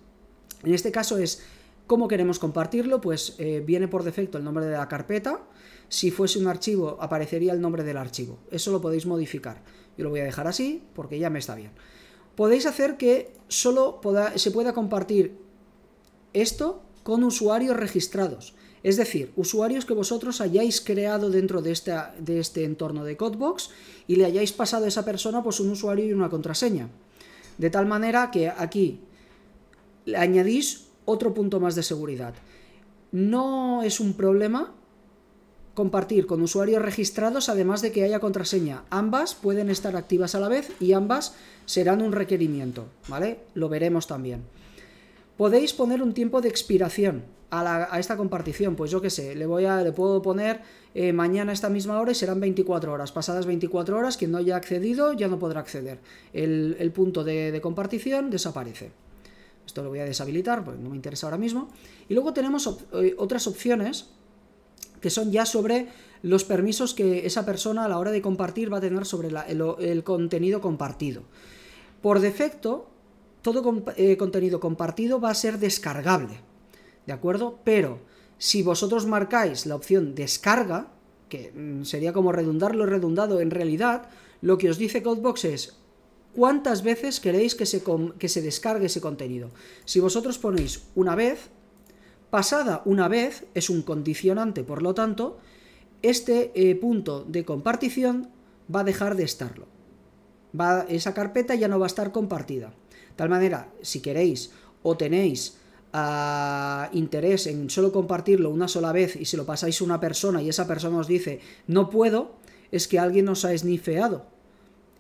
En este caso es ¿Cómo queremos compartirlo? Pues eh, viene por defecto el nombre de la carpeta. Si fuese un archivo, aparecería el nombre del archivo. Eso lo podéis modificar. Yo lo voy a dejar así porque ya me está bien. Podéis hacer que solo se pueda compartir esto con usuarios registrados. Es decir, usuarios que vosotros hayáis creado dentro de este, entorno de Codebox y le hayáis pasado a esa persona pues, un usuario y una contraseña. De tal manera que aquí le añadís otro punto más de seguridad. No es un problema compartir con usuarios registrados además de que haya contraseña. Ambas pueden estar activas a la vez y ambas serán un requerimiento, ¿vale? Lo veremos también. Podéis poner un tiempo de expiración a, esta compartición, pues yo qué sé, le, voy a, le puedo poner eh, mañana a esta misma hora y serán 24 horas. Pasadas 24 horas, quien no haya accedido ya no podrá acceder. El, punto de, compartición desaparece. Esto lo voy a deshabilitar porque no me interesa ahora mismo. Y luego tenemos eh, otras opciones que son ya sobre los permisos que esa persona a la hora de compartir va a tener sobre el, contenido compartido. Por defecto, todo eh, contenido compartido va a ser descargable, ¿de acuerdo? Pero si vosotros marcáis la opción descarga, que mm, sería como redundarlo redundado en realidad, lo que os dice Codebox es cuántas veces queréis que se, que se descargue ese contenido. Si vosotros ponéis una vez, pasada una vez, es un condicionante, por lo tanto, este eh, punto de compartición va a dejar de estarlo. Va, esa carpeta ya no va a estar compartida. Tal manera, si queréis o tenéis ah, interés en solo compartirlo una sola vez y se lo pasáis a una persona y esa persona os dice no puedo, es que alguien os ha esnifeado.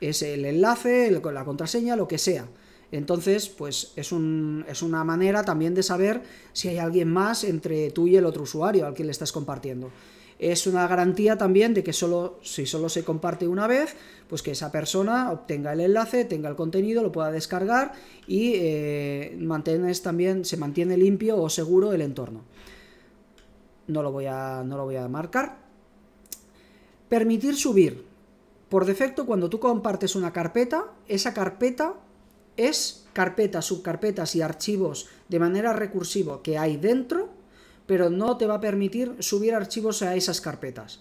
Es el enlace, la contraseña, lo que sea. Entonces, pues es, un, es una manera también de saber si hay alguien más entre tú y el otro usuario al que le estás compartiendo es una garantía también de que solo, si solo se comparte una vez, pues que esa persona obtenga el enlace, tenga el contenido, lo pueda descargar y eh, también, se mantiene limpio o seguro el entorno. No lo voy a, no lo voy a marcar. Permitir subir. Por defecto, cuando tú compartes una carpeta, esa carpeta es carpetas, subcarpetas y archivos de manera recursiva que hay dentro pero no te va a permitir subir archivos a esas carpetas.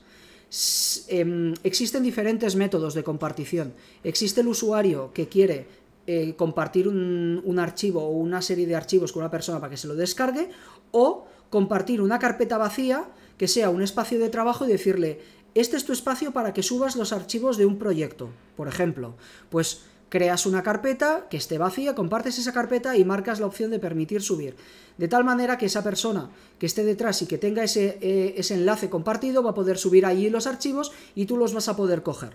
Em, existen diferentes métodos de compartición. Existe el usuario que quiere eh, compartir un, un archivo o una serie de archivos con una persona para que se lo descargue, o compartir una carpeta vacía que sea un espacio de trabajo y decirle, este es tu espacio para que subas los archivos de un proyecto, por ejemplo. Pues creas una carpeta que esté vacía, compartes esa carpeta y marcas la opción de permitir subir. De tal manera que esa persona que esté detrás y que tenga eh, ese, enlace compartido va a poder subir allí los archivos y tú los vas a poder coger.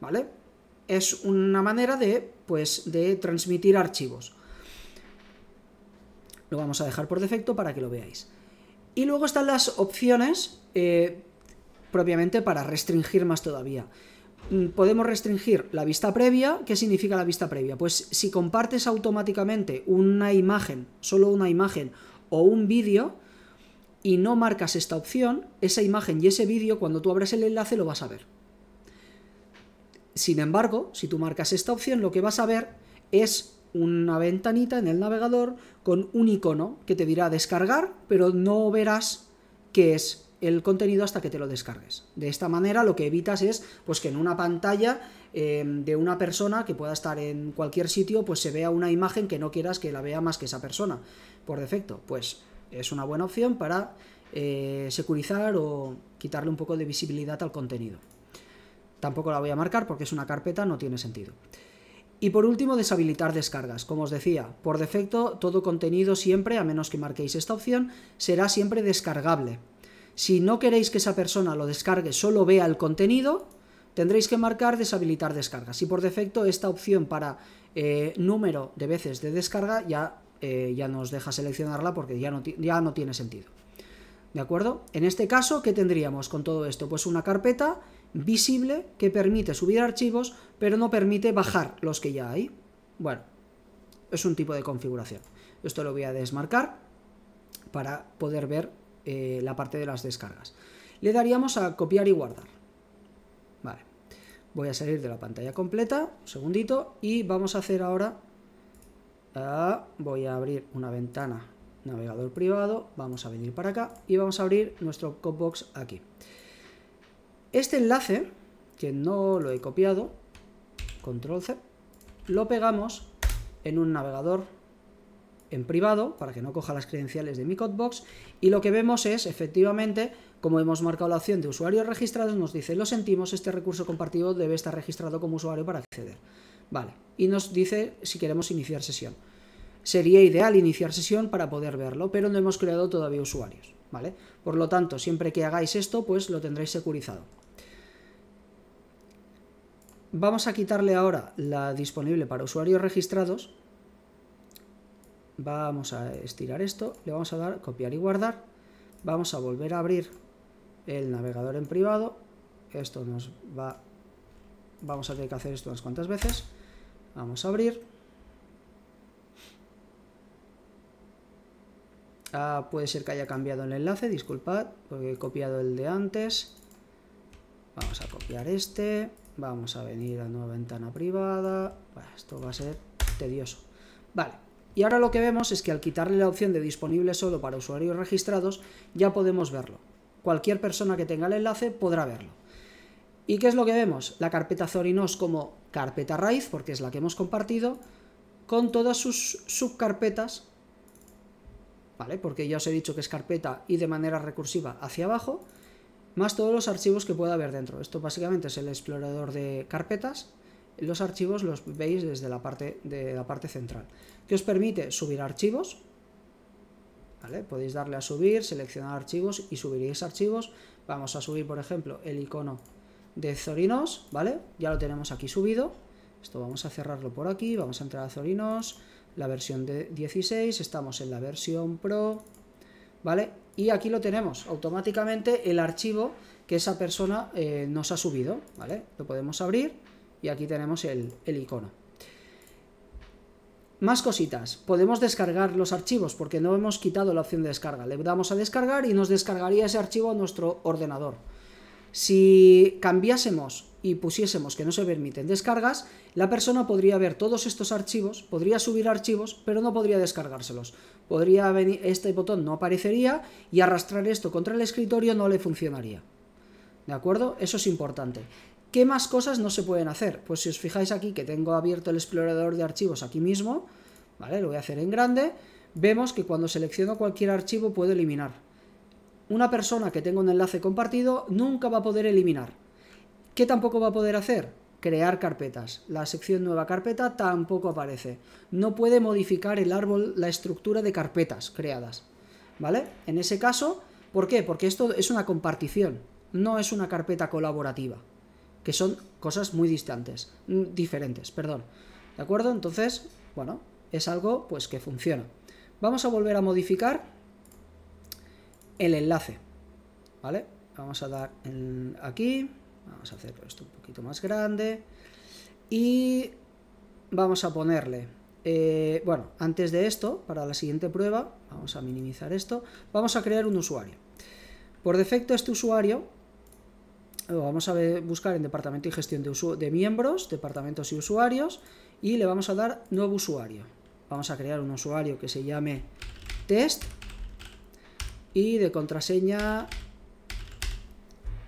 ¿Vale? Es una manera de, pues, de transmitir archivos. Lo vamos a dejar por defecto para que lo veáis. Y luego están las opciones eh, propiamente para restringir más todavía. Mm, podemos restringir la vista previa. ¿Qué significa la vista previa? Pues si compartes automáticamente una imagen, solo una imagen o un vídeo y no marcas esta opción, esa imagen y ese vídeo cuando tú abres el enlace lo vas a ver. Sin embargo, si tú marcas esta opción, lo que vas a ver es una ventanita en el navegador con un icono que te dirá descargar, pero no verás qué es el contenido hasta que te lo descargues. De esta manera lo que evitas es pues, que en una pantalla em, de una persona que pueda estar en cualquier sitio, pues se vea una imagen que no quieras que la vea más que esa persona por defecto. Pues es una buena opción para eh, securizar o quitarle un poco de visibilidad al contenido. Tampoco la voy a marcar porque es una carpeta, no tiene sentido. Y por último, deshabilitar descargas. Como os decía, por defecto todo contenido siempre, a menos que marquéis esta opción, será siempre descargable. Si no queréis que esa persona lo descargue, solo vea el contenido, tendréis que marcar deshabilitar descarga. Si por defecto esta opción para eh, número de veces de descarga ya, eh, ya nos deja seleccionarla porque ya no, ya no tiene sentido. ¿De acuerdo? En este caso, ¿qué tendríamos con todo esto? Pues una carpeta visible que permite subir archivos, pero no permite bajar los que ya hay. Bueno, es un tipo de configuración. Esto lo voy a desmarcar para poder ver eh, la parte de las descargas. Le daríamos a copiar y guardar. Vale. Voy a salir de la pantalla completa, un segundito, y vamos a hacer ahora... Ah, voy a abrir una ventana navegador privado, vamos a venir para acá y vamos a abrir nuestro Copbox aquí. Este enlace, que no lo he copiado, control C, lo pegamos en un navegador en privado para que no coja las credenciales de mi Codebox y lo que vemos es efectivamente como hemos marcado la opción de usuarios registrados nos dice lo sentimos este recurso compartido debe estar registrado como usuario para acceder vale y nos dice si queremos iniciar sesión sería ideal iniciar sesión para poder verlo pero no hemos creado todavía usuarios vale por lo tanto siempre que hagáis esto pues lo tendréis securizado vamos a quitarle ahora la disponible para usuarios registrados Vamos a estirar esto, le vamos a dar copiar y guardar. Vamos a volver a abrir el navegador en privado. Esto nos va... Vamos a tener que hacer esto unas cuantas veces. Vamos a abrir. Ah, puede ser que haya cambiado el enlace, disculpad, porque he copiado el de antes. Vamos a copiar este. Vamos a venir a nueva ventana privada. esto va a ser tedioso. Vale. Y ahora lo que vemos es que al quitarle la opción de disponible solo para usuarios registrados, ya podemos verlo. Cualquier persona que tenga el enlace podrá verlo. ¿Y qué es lo que vemos? La carpeta Zorinos como carpeta raíz, porque es la que hemos compartido, con todas sus subcarpetas, ¿vale? Porque ya os he dicho que es carpeta y de manera recursiva hacia abajo, más todos los archivos que pueda haber dentro. Esto básicamente es el explorador de carpetas, los archivos los veis desde la parte, de la parte central, que os permite subir archivos, Podéis darle a subir, seleccionar archivos y subiréis archivos. Vamos a subir, por ejemplo, el icono de Zorinos, ¿vale? Ya lo tenemos aquí subido. Esto vamos a cerrarlo por aquí, vamos a entrar a Zorinos, la versión de 16, estamos en la versión Pro, ¿vale? Y aquí lo tenemos, automáticamente el archivo que esa persona eh, nos ha subido, ¿vale? Lo podemos abrir y aquí tenemos el, icono. Más cositas. Podemos descargar los archivos porque no hemos quitado la opción de descarga. Le damos a descargar y nos descargaría ese archivo a nuestro ordenador. Si cambiásemos y pusiésemos que no se permiten descargas, la persona podría ver todos estos archivos, podría subir archivos, pero no podría descargárselos. Podría venir, este botón no aparecería y arrastrar esto contra el escritorio no le funcionaría. ¿De acuerdo? Eso es importante. ¿Qué más cosas no se pueden hacer? Pues si os fijáis aquí que tengo abierto el explorador de archivos aquí mismo, ¿vale? Lo voy a hacer en grande, vemos que cuando selecciono cualquier archivo puedo eliminar. Una persona que tenga un enlace compartido nunca va a poder eliminar. ¿Qué tampoco va a poder hacer? Crear carpetas. La sección nueva carpeta tampoco aparece. No puede modificar el árbol, la estructura de carpetas creadas. ¿Vale? En ese caso, ¿por qué? Porque esto es una compartición, no es una carpeta colaborativa que son cosas muy distantes, mm, diferentes, perdón. ¿De acuerdo? Entonces, bueno, es algo pues que funciona. Vamos a volver a modificar el enlace, ¿vale? Vamos a dar aquí, vamos a hacer esto un poquito más grande y vamos a ponerle, eh, bueno, antes de esto, para la siguiente prueba, vamos a minimizar esto, vamos a crear un usuario. Por defecto este usuario vamos a buscar en departamento y gestión de, de miembros, departamentos y usuarios, y le vamos a dar nuevo usuario. Vamos a crear un usuario que se llame test y de contraseña,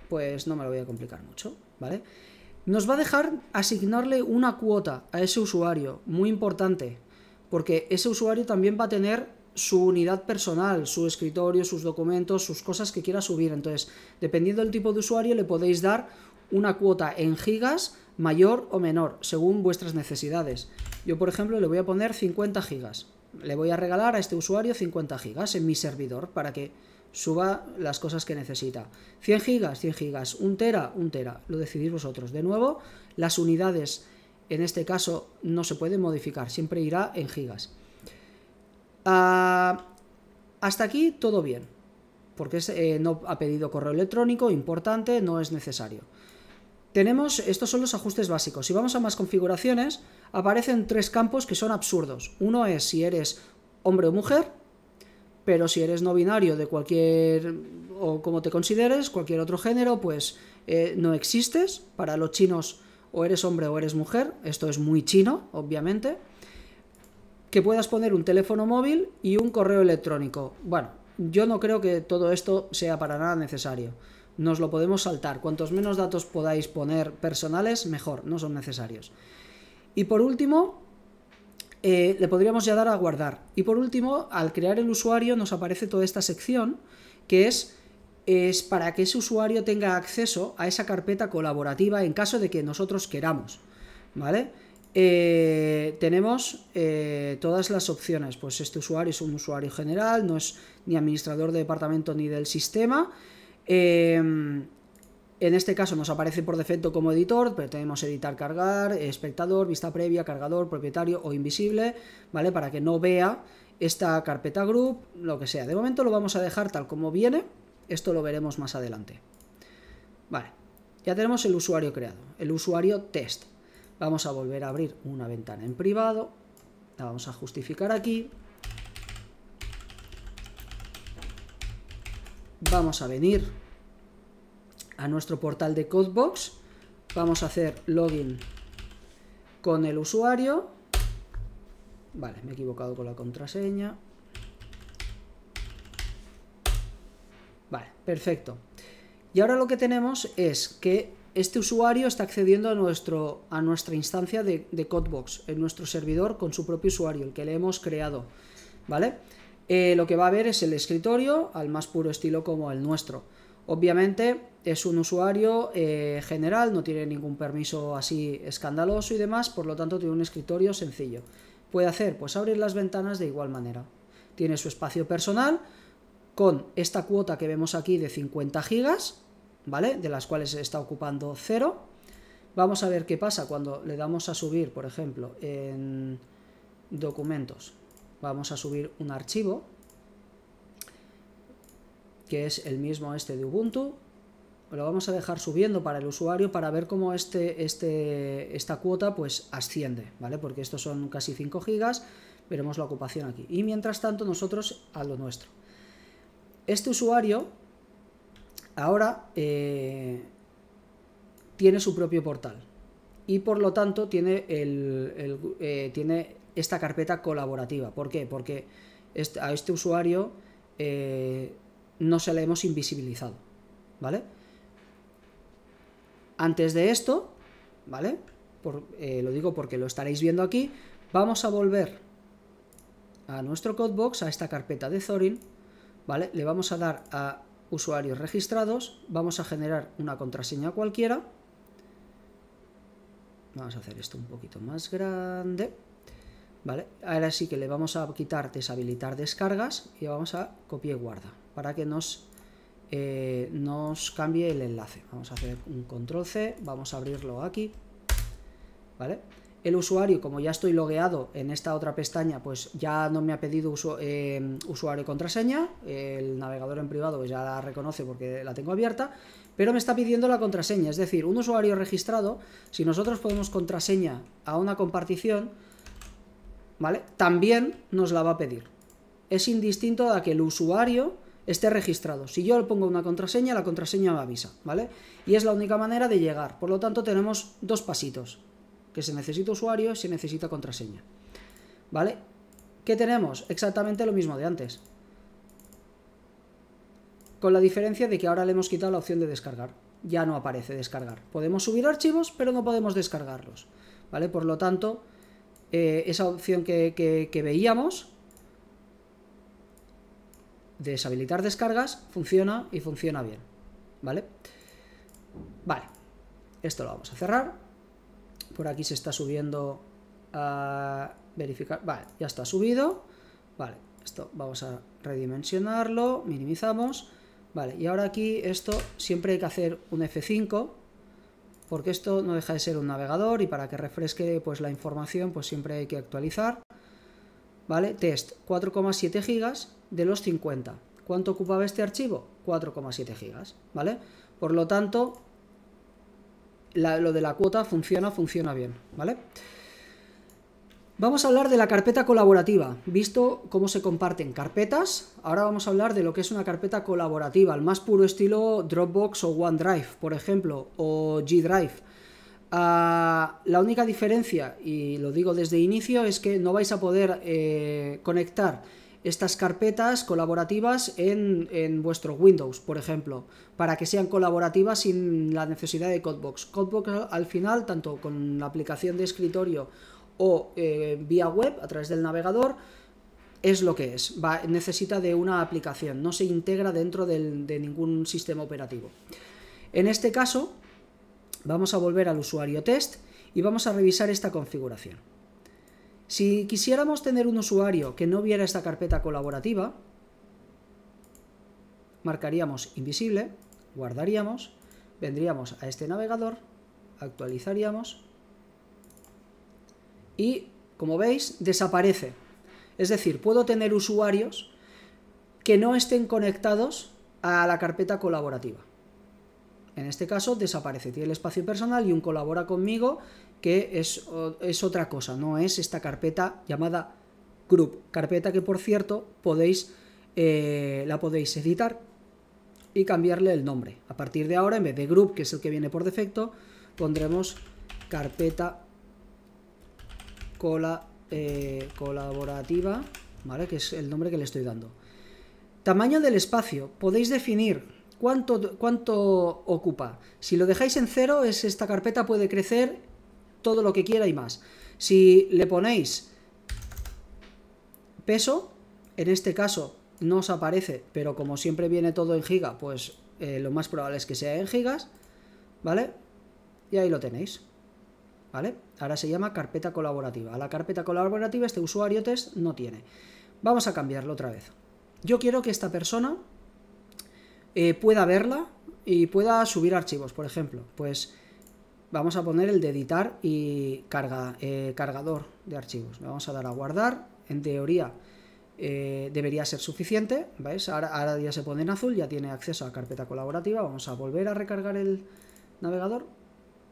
pues no me lo voy a complicar mucho, ¿vale? Nos va a dejar asignarle una cuota a ese usuario, muy importante, porque ese usuario también va a tener su unidad personal, su escritorio, sus documentos, sus cosas que quiera subir. Entonces, dependiendo del tipo de usuario, le podéis dar una cuota en gigas mayor o menor, según vuestras necesidades. Yo, por ejemplo, le voy a poner 50 gigas. Le voy a regalar a este usuario 50 gigas en mi servidor para que suba las cosas que necesita. 100 gigas, 100 gigas, 1 tera, 1 tera, lo decidís vosotros. De nuevo, las unidades en este caso no se pueden modificar, siempre irá en gigas. Ah, hasta aquí todo bien, porque eh, no ha pedido correo electrónico, importante, no es necesario. Tenemos, estos son los ajustes básicos. Si vamos a más configuraciones, aparecen tres campos que son absurdos. Uno es si eres hombre o mujer, pero si eres no binario de cualquier, o como te consideres, cualquier otro género, pues eh, no existes. Para los chinos, o eres hombre o eres mujer. Esto es muy chino, obviamente que puedas poner un teléfono móvil y un correo electrónico. Bueno, yo no creo que todo esto sea para nada necesario. Nos lo podemos saltar. Cuantos menos datos podáis poner personales, mejor, no son necesarios. Y por último, eh, le podríamos ya dar a guardar. Y por último, al crear el usuario nos aparece toda esta sección que es es para que ese usuario tenga acceso a esa carpeta colaborativa en caso de que nosotros queramos, ¿vale? Eh, tenemos eh, todas las opciones. Pues este usuario es un usuario general, no es ni administrador de departamento ni del sistema. Eh, en este caso nos aparece por defecto como editor, pero tenemos editar, cargar, espectador, vista previa, cargador, propietario o invisible, ¿vale? Para que no vea esta carpeta group, lo que sea. De momento lo vamos a dejar tal como viene, esto lo veremos más adelante. Vale, ya tenemos el usuario creado, el usuario test. Vamos a volver a abrir una ventana en privado. La vamos a justificar aquí. Vamos a venir a nuestro portal de Codebox. Vamos a hacer login con el usuario. Vale, me he equivocado con la contraseña. Vale, perfecto. Y ahora lo que tenemos es que este usuario está accediendo a, nuestro, a nuestra instancia de, Codebox, en nuestro servidor con su propio usuario, el que le hemos creado, ¿vale? Eh, lo que va a ver es el escritorio al más puro estilo como el nuestro. Obviamente es un usuario eh, general, no tiene ningún permiso así escandaloso y demás, por lo tanto tiene un escritorio sencillo. Puede hacer, pues abrir las ventanas de igual manera. Tiene su espacio personal con esta cuota que vemos aquí de 50 gigas, ¿vale? De las cuales está ocupando 0. Vamos a ver qué pasa cuando le damos a subir, por ejemplo, en documentos. Vamos a subir un archivo, que es el mismo este de Ubuntu. Lo vamos a dejar subiendo para el usuario para ver cómo este, este, esta cuota pues asciende, ¿vale? Porque estos son casi 5 gigas, veremos la ocupación aquí. Y mientras tanto nosotros a lo nuestro. Este usuario ahora eh, tiene su propio portal y por lo tanto tiene, el, eh, tiene esta carpeta colaborativa. ¿Por qué? Porque a este usuario eh, no se le hemos invisibilizado, ¿vale? Antes de esto, ¿vale? lo digo porque lo estaréis viendo aquí, vamos a volver a nuestro codebox, a esta carpeta de Thorin, ¿vale? Le vamos a dar a usuarios registrados, vamos a generar una contraseña cualquiera. Vamos a hacer esto un poquito más grande. ¿Vale? Ahora sí que le vamos a quitar deshabilitar descargas y vamos a copiar y guarda para que nos, eh, nos cambie el enlace. Vamos a hacer un control C, vamos a abrirlo aquí. ¿Vale? el usuario, como ya estoy logueado en esta otra pestaña, pues ya no me ha pedido em, usuario y contraseña, el navegador en privado pues, ya la reconoce porque la tengo abierta, pero me está pidiendo la contraseña, es decir, un usuario registrado, si nosotros ponemos contraseña a una compartición, ¿vale? También nos la va a pedir. Es indistinto a que el usuario esté registrado. Si yo le pongo una contraseña, la contraseña me avisa, ¿vale? Y es la única manera de llegar. Por lo tanto, tenemos dos pasitos que se necesita usuario se necesita contraseña. ¿Vale? ¿Qué tenemos? Exactamente lo mismo de antes. Con la diferencia de que ahora le hemos quitado la opción de descargar. Ya no aparece descargar. Podemos subir archivos, pero no podemos descargarlos. ¿Vale? Por lo tanto, eh, esa opción que, que veíamos deshabilitar descargas funciona y funciona bien. ¿Vale? Vale. Esto lo vamos a cerrar. Por aquí se está subiendo a verificar. Vale, ya está subido. Vale, esto vamos a redimensionarlo, minimizamos. Vale, y ahora aquí esto siempre hay que hacer un F5 porque esto no deja de ser un navegador y para que refresque pues la información pues siempre hay que actualizar. ¿Vale? Test 4,7 gigas de los 50. ¿Cuánto ocupaba este archivo? 4,7 gigas, ¿vale? Por lo tanto, lo de la cuota funciona, funciona bien, ¿vale? Vamos a hablar de la carpeta colaborativa, visto cómo se comparten carpetas, ahora vamos a hablar de lo que es una carpeta colaborativa, al más puro estilo Dropbox o OneDrive, por ejemplo, o GDrive ah, la única diferencia, y lo digo desde inicio, es que no vais a poder eh, conectar estas carpetas colaborativas en, vuestro Windows, por ejemplo, para que sean colaborativas sin la necesidad de Codebox. Codebox al final, tanto con la aplicación de escritorio o eh, vía web a través del navegador, es lo que es, va, necesita de una aplicación, no se integra dentro de ningún sistema operativo. En este caso, vamos a volver al usuario test y vamos a revisar esta configuración. Si quisiéramos tener un usuario que no viera esta carpeta colaborativa, marcaríamos invisible, guardaríamos, vendríamos a este navegador, actualizaríamos y, como veis, desaparece. Es decir, puedo tener usuarios que no estén conectados a la carpeta colaborativa. En este caso desaparece, tiene el espacio personal y un colabora conmigo que es, otra cosa, no es esta carpeta llamada group, carpeta que por cierto podéis, eh, la podéis editar y cambiarle el nombre. A partir de ahora, en vez de group, que es el que viene por defecto, pondremos carpeta cola, eh, colaborativa, ¿vale? que es el nombre que le estoy dando. Tamaño del espacio, podéis definir cuánto, cuánto ocupa. Si lo dejáis en cero, es, esta carpeta puede crecer todo lo que quiera y más. Si le ponéis peso, en este caso no os aparece, pero como siempre viene todo en giga, pues eh, lo más probable es que sea en gigas, ¿vale? Y ahí lo tenéis, ¿vale? Ahora se llama carpeta colaborativa. A La carpeta colaborativa este usuario test no tiene. Vamos a cambiarlo otra vez. Yo quiero que esta persona eh, pueda verla y pueda subir archivos, por ejemplo. Pues vamos a poner el de editar y carga, eh, cargador de archivos. Le vamos a dar a guardar. En teoría eh, debería ser suficiente. Ahora, ya se pone en azul, ya tiene acceso a carpeta colaborativa. Vamos a volver a recargar el navegador.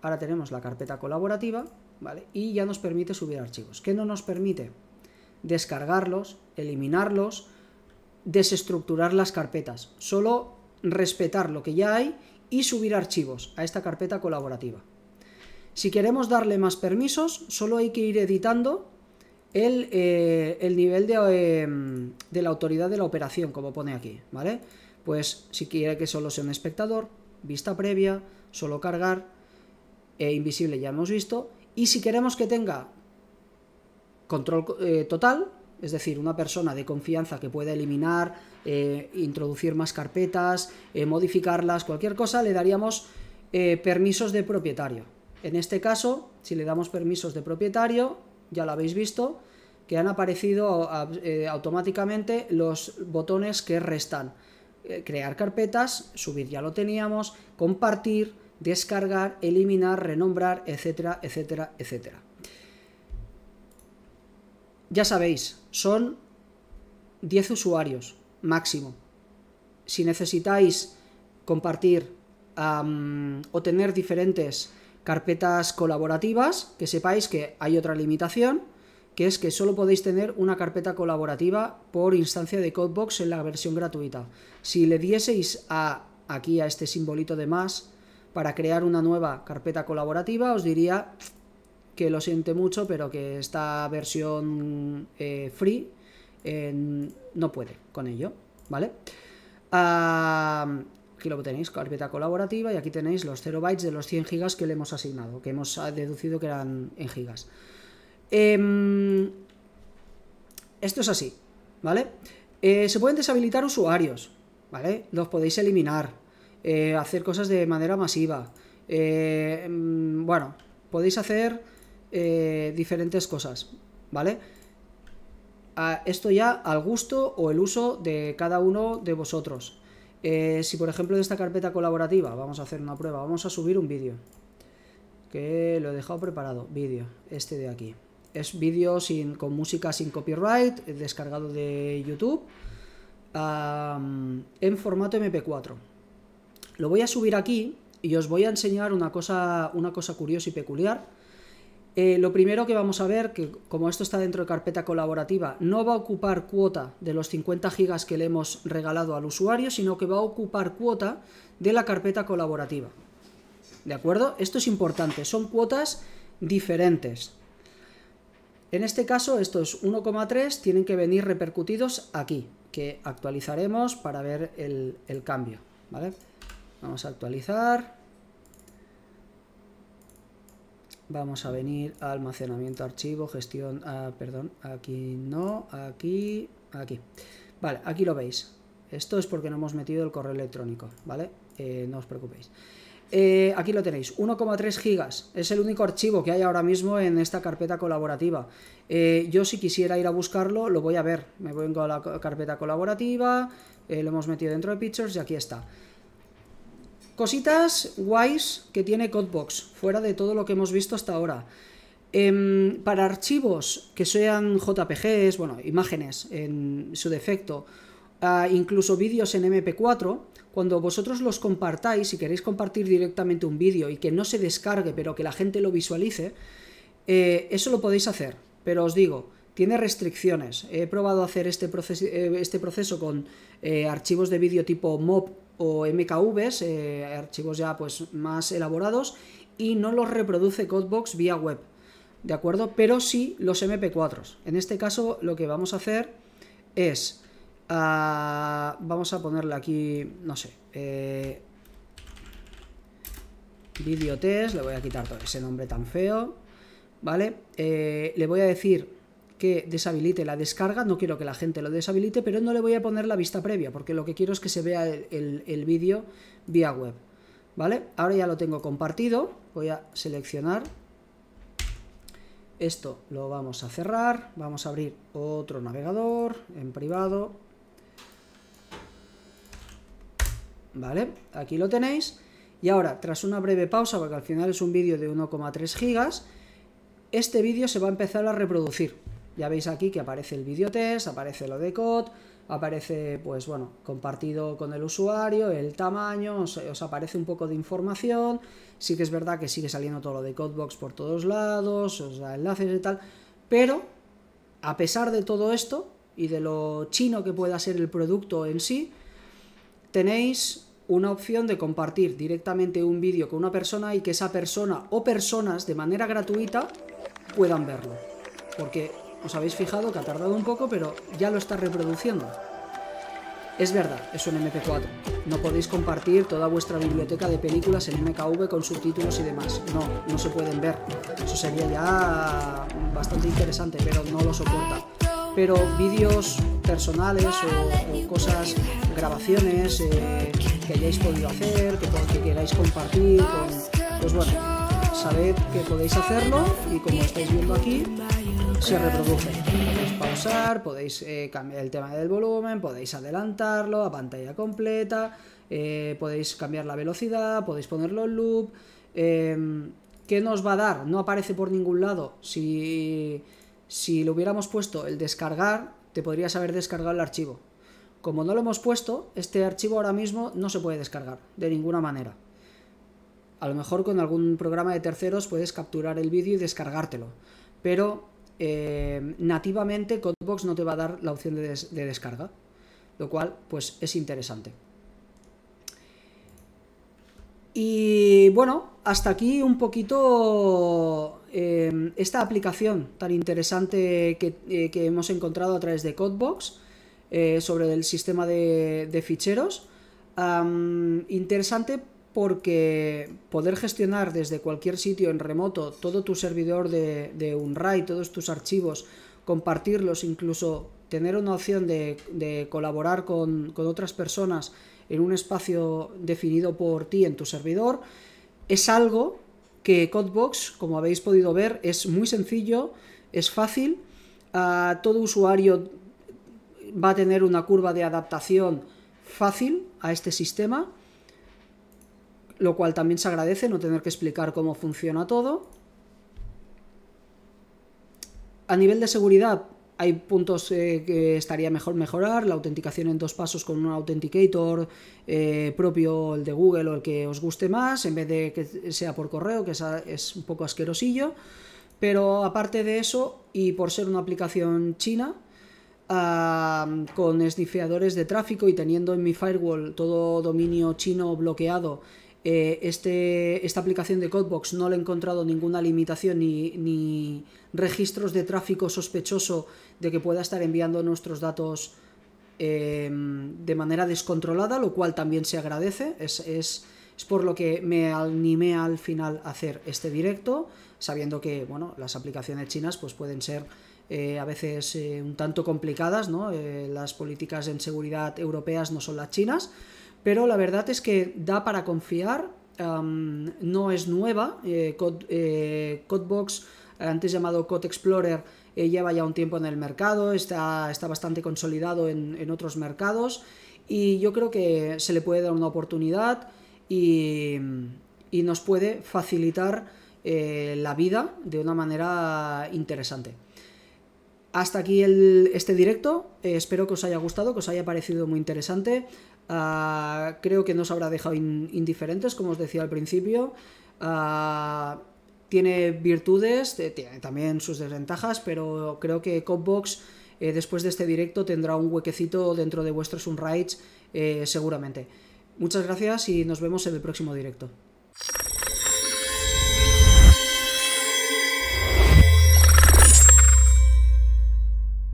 Ahora tenemos la carpeta colaborativa, ¿vale? Y ya nos permite subir archivos. ¿Qué no nos permite? Descargarlos, eliminarlos, desestructurar las carpetas. Solo respetar lo que ya hay y subir archivos a esta carpeta colaborativa. Si queremos darle más permisos, solo hay que ir editando el, eh, nivel em, de, la autoridad de la operación, como pone aquí, ¿vale? Pues si quiere que solo sea un espectador, vista previa, solo cargar, e invisible ya hemos visto, y si queremos que tenga control eh, total, es decir, una persona de confianza que pueda eliminar, eh, introducir más carpetas, modificarlas, cualquier cosa, le daríamos permisos de propietario. En este caso, si le damos permisos de propietario, ya lo habéis visto, que han aparecido eh, automáticamente los botones que restan. Eh, crear carpetas, subir ya lo teníamos, compartir, descargar, eliminar, renombrar, etcétera, etcétera, etcétera. Ya sabéis, son 10 usuarios máximo. Si necesitáis compartir o tener diferentes Carpetas colaborativas, que sepáis que hay otra limitación, que es que solo podéis tener una carpeta colaborativa por instancia de Codebox en la versión gratuita. Si le dieseis a aquí a este simbolito de más para crear una nueva carpeta colaborativa, os diría que lo siente mucho, pero que esta versión eh, free eh, no puede con ello, ¿vale? Ah, Aquí lo tenéis, carpeta colaborativa, y aquí tenéis los 0 bytes de los 100 gigas que le hemos asignado, que hemos ah, deducido que eran en gigas. Em, esto es así, ¿vale? Eh, se pueden deshabilitar usuarios, ¿vale? Los podéis eliminar, eh, hacer cosas de manera masiva. Eh, em, bueno, podéis hacer diferentes cosas, ¿vale? Ah, esto ya al gusto o el uso de cada uno de vosotros. Eh, si por ejemplo de esta carpeta colaborativa, vamos a hacer una prueba, vamos a subir un vídeo, que lo he dejado preparado, vídeo, este de aquí. Es vídeo con música sin copyright, descargado de YouTube, en formato MP4. Lo voy a subir aquí y os voy a enseñar cosa, una cosa curiosa y peculiar eh, lo primero que vamos a ver, que como esto está dentro de carpeta colaborativa, no va a ocupar cuota de los 50 gigas que le hemos regalado al usuario, sino que va a ocupar cuota de la carpeta colaborativa. ¿De acuerdo? Esto es importante, son cuotas diferentes. En este caso, estos 1,3 tienen que venir repercutidos aquí, que actualizaremos para ver el, cambio. Vamos a actualizar. Vamos a venir a almacenamiento, archivo, gestión, ah, perdón, aquí no, aquí, aquí. Vale, aquí lo veis. Esto es porque no hemos metido el correo electrónico, ¿vale? Eh, no os preocupéis. Eh, aquí lo tenéis, 1,3 gigas. Es el único archivo que hay ahora mismo en esta carpeta colaborativa. Eh, yo si quisiera ir a buscarlo, lo voy a ver. Me vengo a la carpeta colaborativa, lo hemos metido dentro de Pictures y aquí está. Cositas guays que tiene Codebox, fuera de todo lo que hemos visto hasta ahora. Em, para archivos que sean JPGs, bueno, imágenes en su defecto, ah, incluso vídeos en MP4, cuando vosotros los compartáis, y queréis compartir directamente un vídeo y que no se descargue, pero que la gente lo visualice, eh, eso lo podéis hacer. Pero os digo, tiene restricciones. He probado hacer este, eh, este proceso con eh, archivos de vídeo tipo MOB o MKVs, eh, archivos ya pues más elaborados, y no los reproduce Codebox vía web, ¿de acuerdo? Pero sí los MP4s. En este caso lo que vamos a hacer es, ah, vamos a ponerle aquí, no sé, eh, test, le voy a quitar todo ese nombre tan feo, ¿vale? Eh, le voy a decir que deshabilite la descarga, no quiero que la gente lo deshabilite, pero no le voy a poner la vista previa, porque lo que quiero es que se vea el, vídeo vía web. ¿Vale? Ahora ya lo tengo compartido, voy a seleccionar. Esto lo vamos a cerrar, vamos a abrir otro navegador en privado. ¿Vale? Aquí lo tenéis. Y ahora, tras una breve pausa, porque al final es un vídeo de 1,3 gigas, este vídeo se va a empezar a reproducir. Ya veis aquí que aparece el videotest, test, aparece lo de COD, aparece, pues bueno, compartido con el usuario, el tamaño, os, aparece un poco de información. Sí que es verdad que sigue saliendo todo lo de Codebox por todos lados, os da enlaces y tal, pero a pesar de todo esto y de lo chino que pueda ser el producto en sí, tenéis una opción de compartir directamente un vídeo con una persona y que esa persona o personas de manera gratuita puedan verlo. Porque os habéis fijado que ha tardado un poco, pero ya lo está reproduciendo. Es verdad, es un MP4. No podéis compartir toda vuestra biblioteca de películas en MKV con subtítulos y demás. No, no se pueden ver. Eso sería ya bastante interesante, pero no lo soporta. Pero vídeos personales o, cosas, grabaciones eh, que hayáis podido hacer, que, queráis compartir, pues bueno, sabed que podéis hacerlo y como estáis viendo aquí, se reproduce. Podéis pausar, podéis eh, cambiar el tema del volumen, podéis adelantarlo a pantalla completa, eh, podéis cambiar la velocidad, podéis ponerlo en loop. Em, ¿Qué nos va a dar? No aparece por ningún lado. Si, si lo hubiéramos puesto el descargar, te podrías haber descargado el archivo. Como no lo hemos puesto, este archivo ahora mismo no se puede descargar de ninguna manera a lo mejor con algún programa de terceros puedes capturar el vídeo y descargártelo, pero eh, nativamente Codebox no te va a dar la opción de, descarga, lo cual pues es interesante. Y bueno, hasta aquí un poquito eh, esta aplicación tan interesante eh, que, hemos encontrado a través de Codebox sobre el sistema de, ficheros. interesante porque poder gestionar desde cualquier sitio en remoto todo tu servidor de, de todos tus archivos, compartirlos, incluso tener una opción de, colaborar con, otras personas en un espacio definido por ti en tu servidor, es algo que Codebox, como habéis podido ver, es muy sencillo, es fácil, a ah, todo usuario va a tener una curva de adaptación fácil a este sistema lo cual también se agradece no tener que explicar cómo funciona todo. A nivel de seguridad, hay puntos eh, que estaría mejor mejorar, la autenticación en dos pasos con un authenticator eh, propio, el de Google o el que os guste más, en vez de que sea por correo, que es un poco asquerosillo. Pero aparte de eso, y por ser una aplicación china, con esnifeadores de tráfico y teniendo en mi firewall todo dominio chino bloqueado eh, este, esta aplicación de Codebox no le he encontrado ninguna limitación ni, registros de tráfico sospechoso de que pueda estar enviando nuestros datos eh, de manera descontrolada, lo cual también se agradece. Es, por lo que me animé al final a hacer este directo, sabiendo que bueno, las aplicaciones chinas pues, pueden ser eh, a veces un tanto complicadas, ¿no? las políticas en seguridad europeas no son las chinas pero la verdad es que da para confiar, no es nueva, eh, Codebox, eh, antes llamado Code Explorer, eh, lleva ya un tiempo en el mercado, está, está bastante consolidado en, otros mercados y yo creo que se le puede dar una oportunidad y, nos puede facilitar eh, la vida de una manera interesante. Hasta aquí este directo, espero que os haya gustado, que os haya parecido muy interesante. Ah, creo que nos habrá dejado indiferentes, como os decía al principio. Ah, tiene virtudes, eh, tiene también sus desventajas, pero creo que Copbox eh, después de este directo tendrá un huequecito dentro de vuestros unrights eh, seguramente. Muchas gracias y nos vemos en el próximo directo.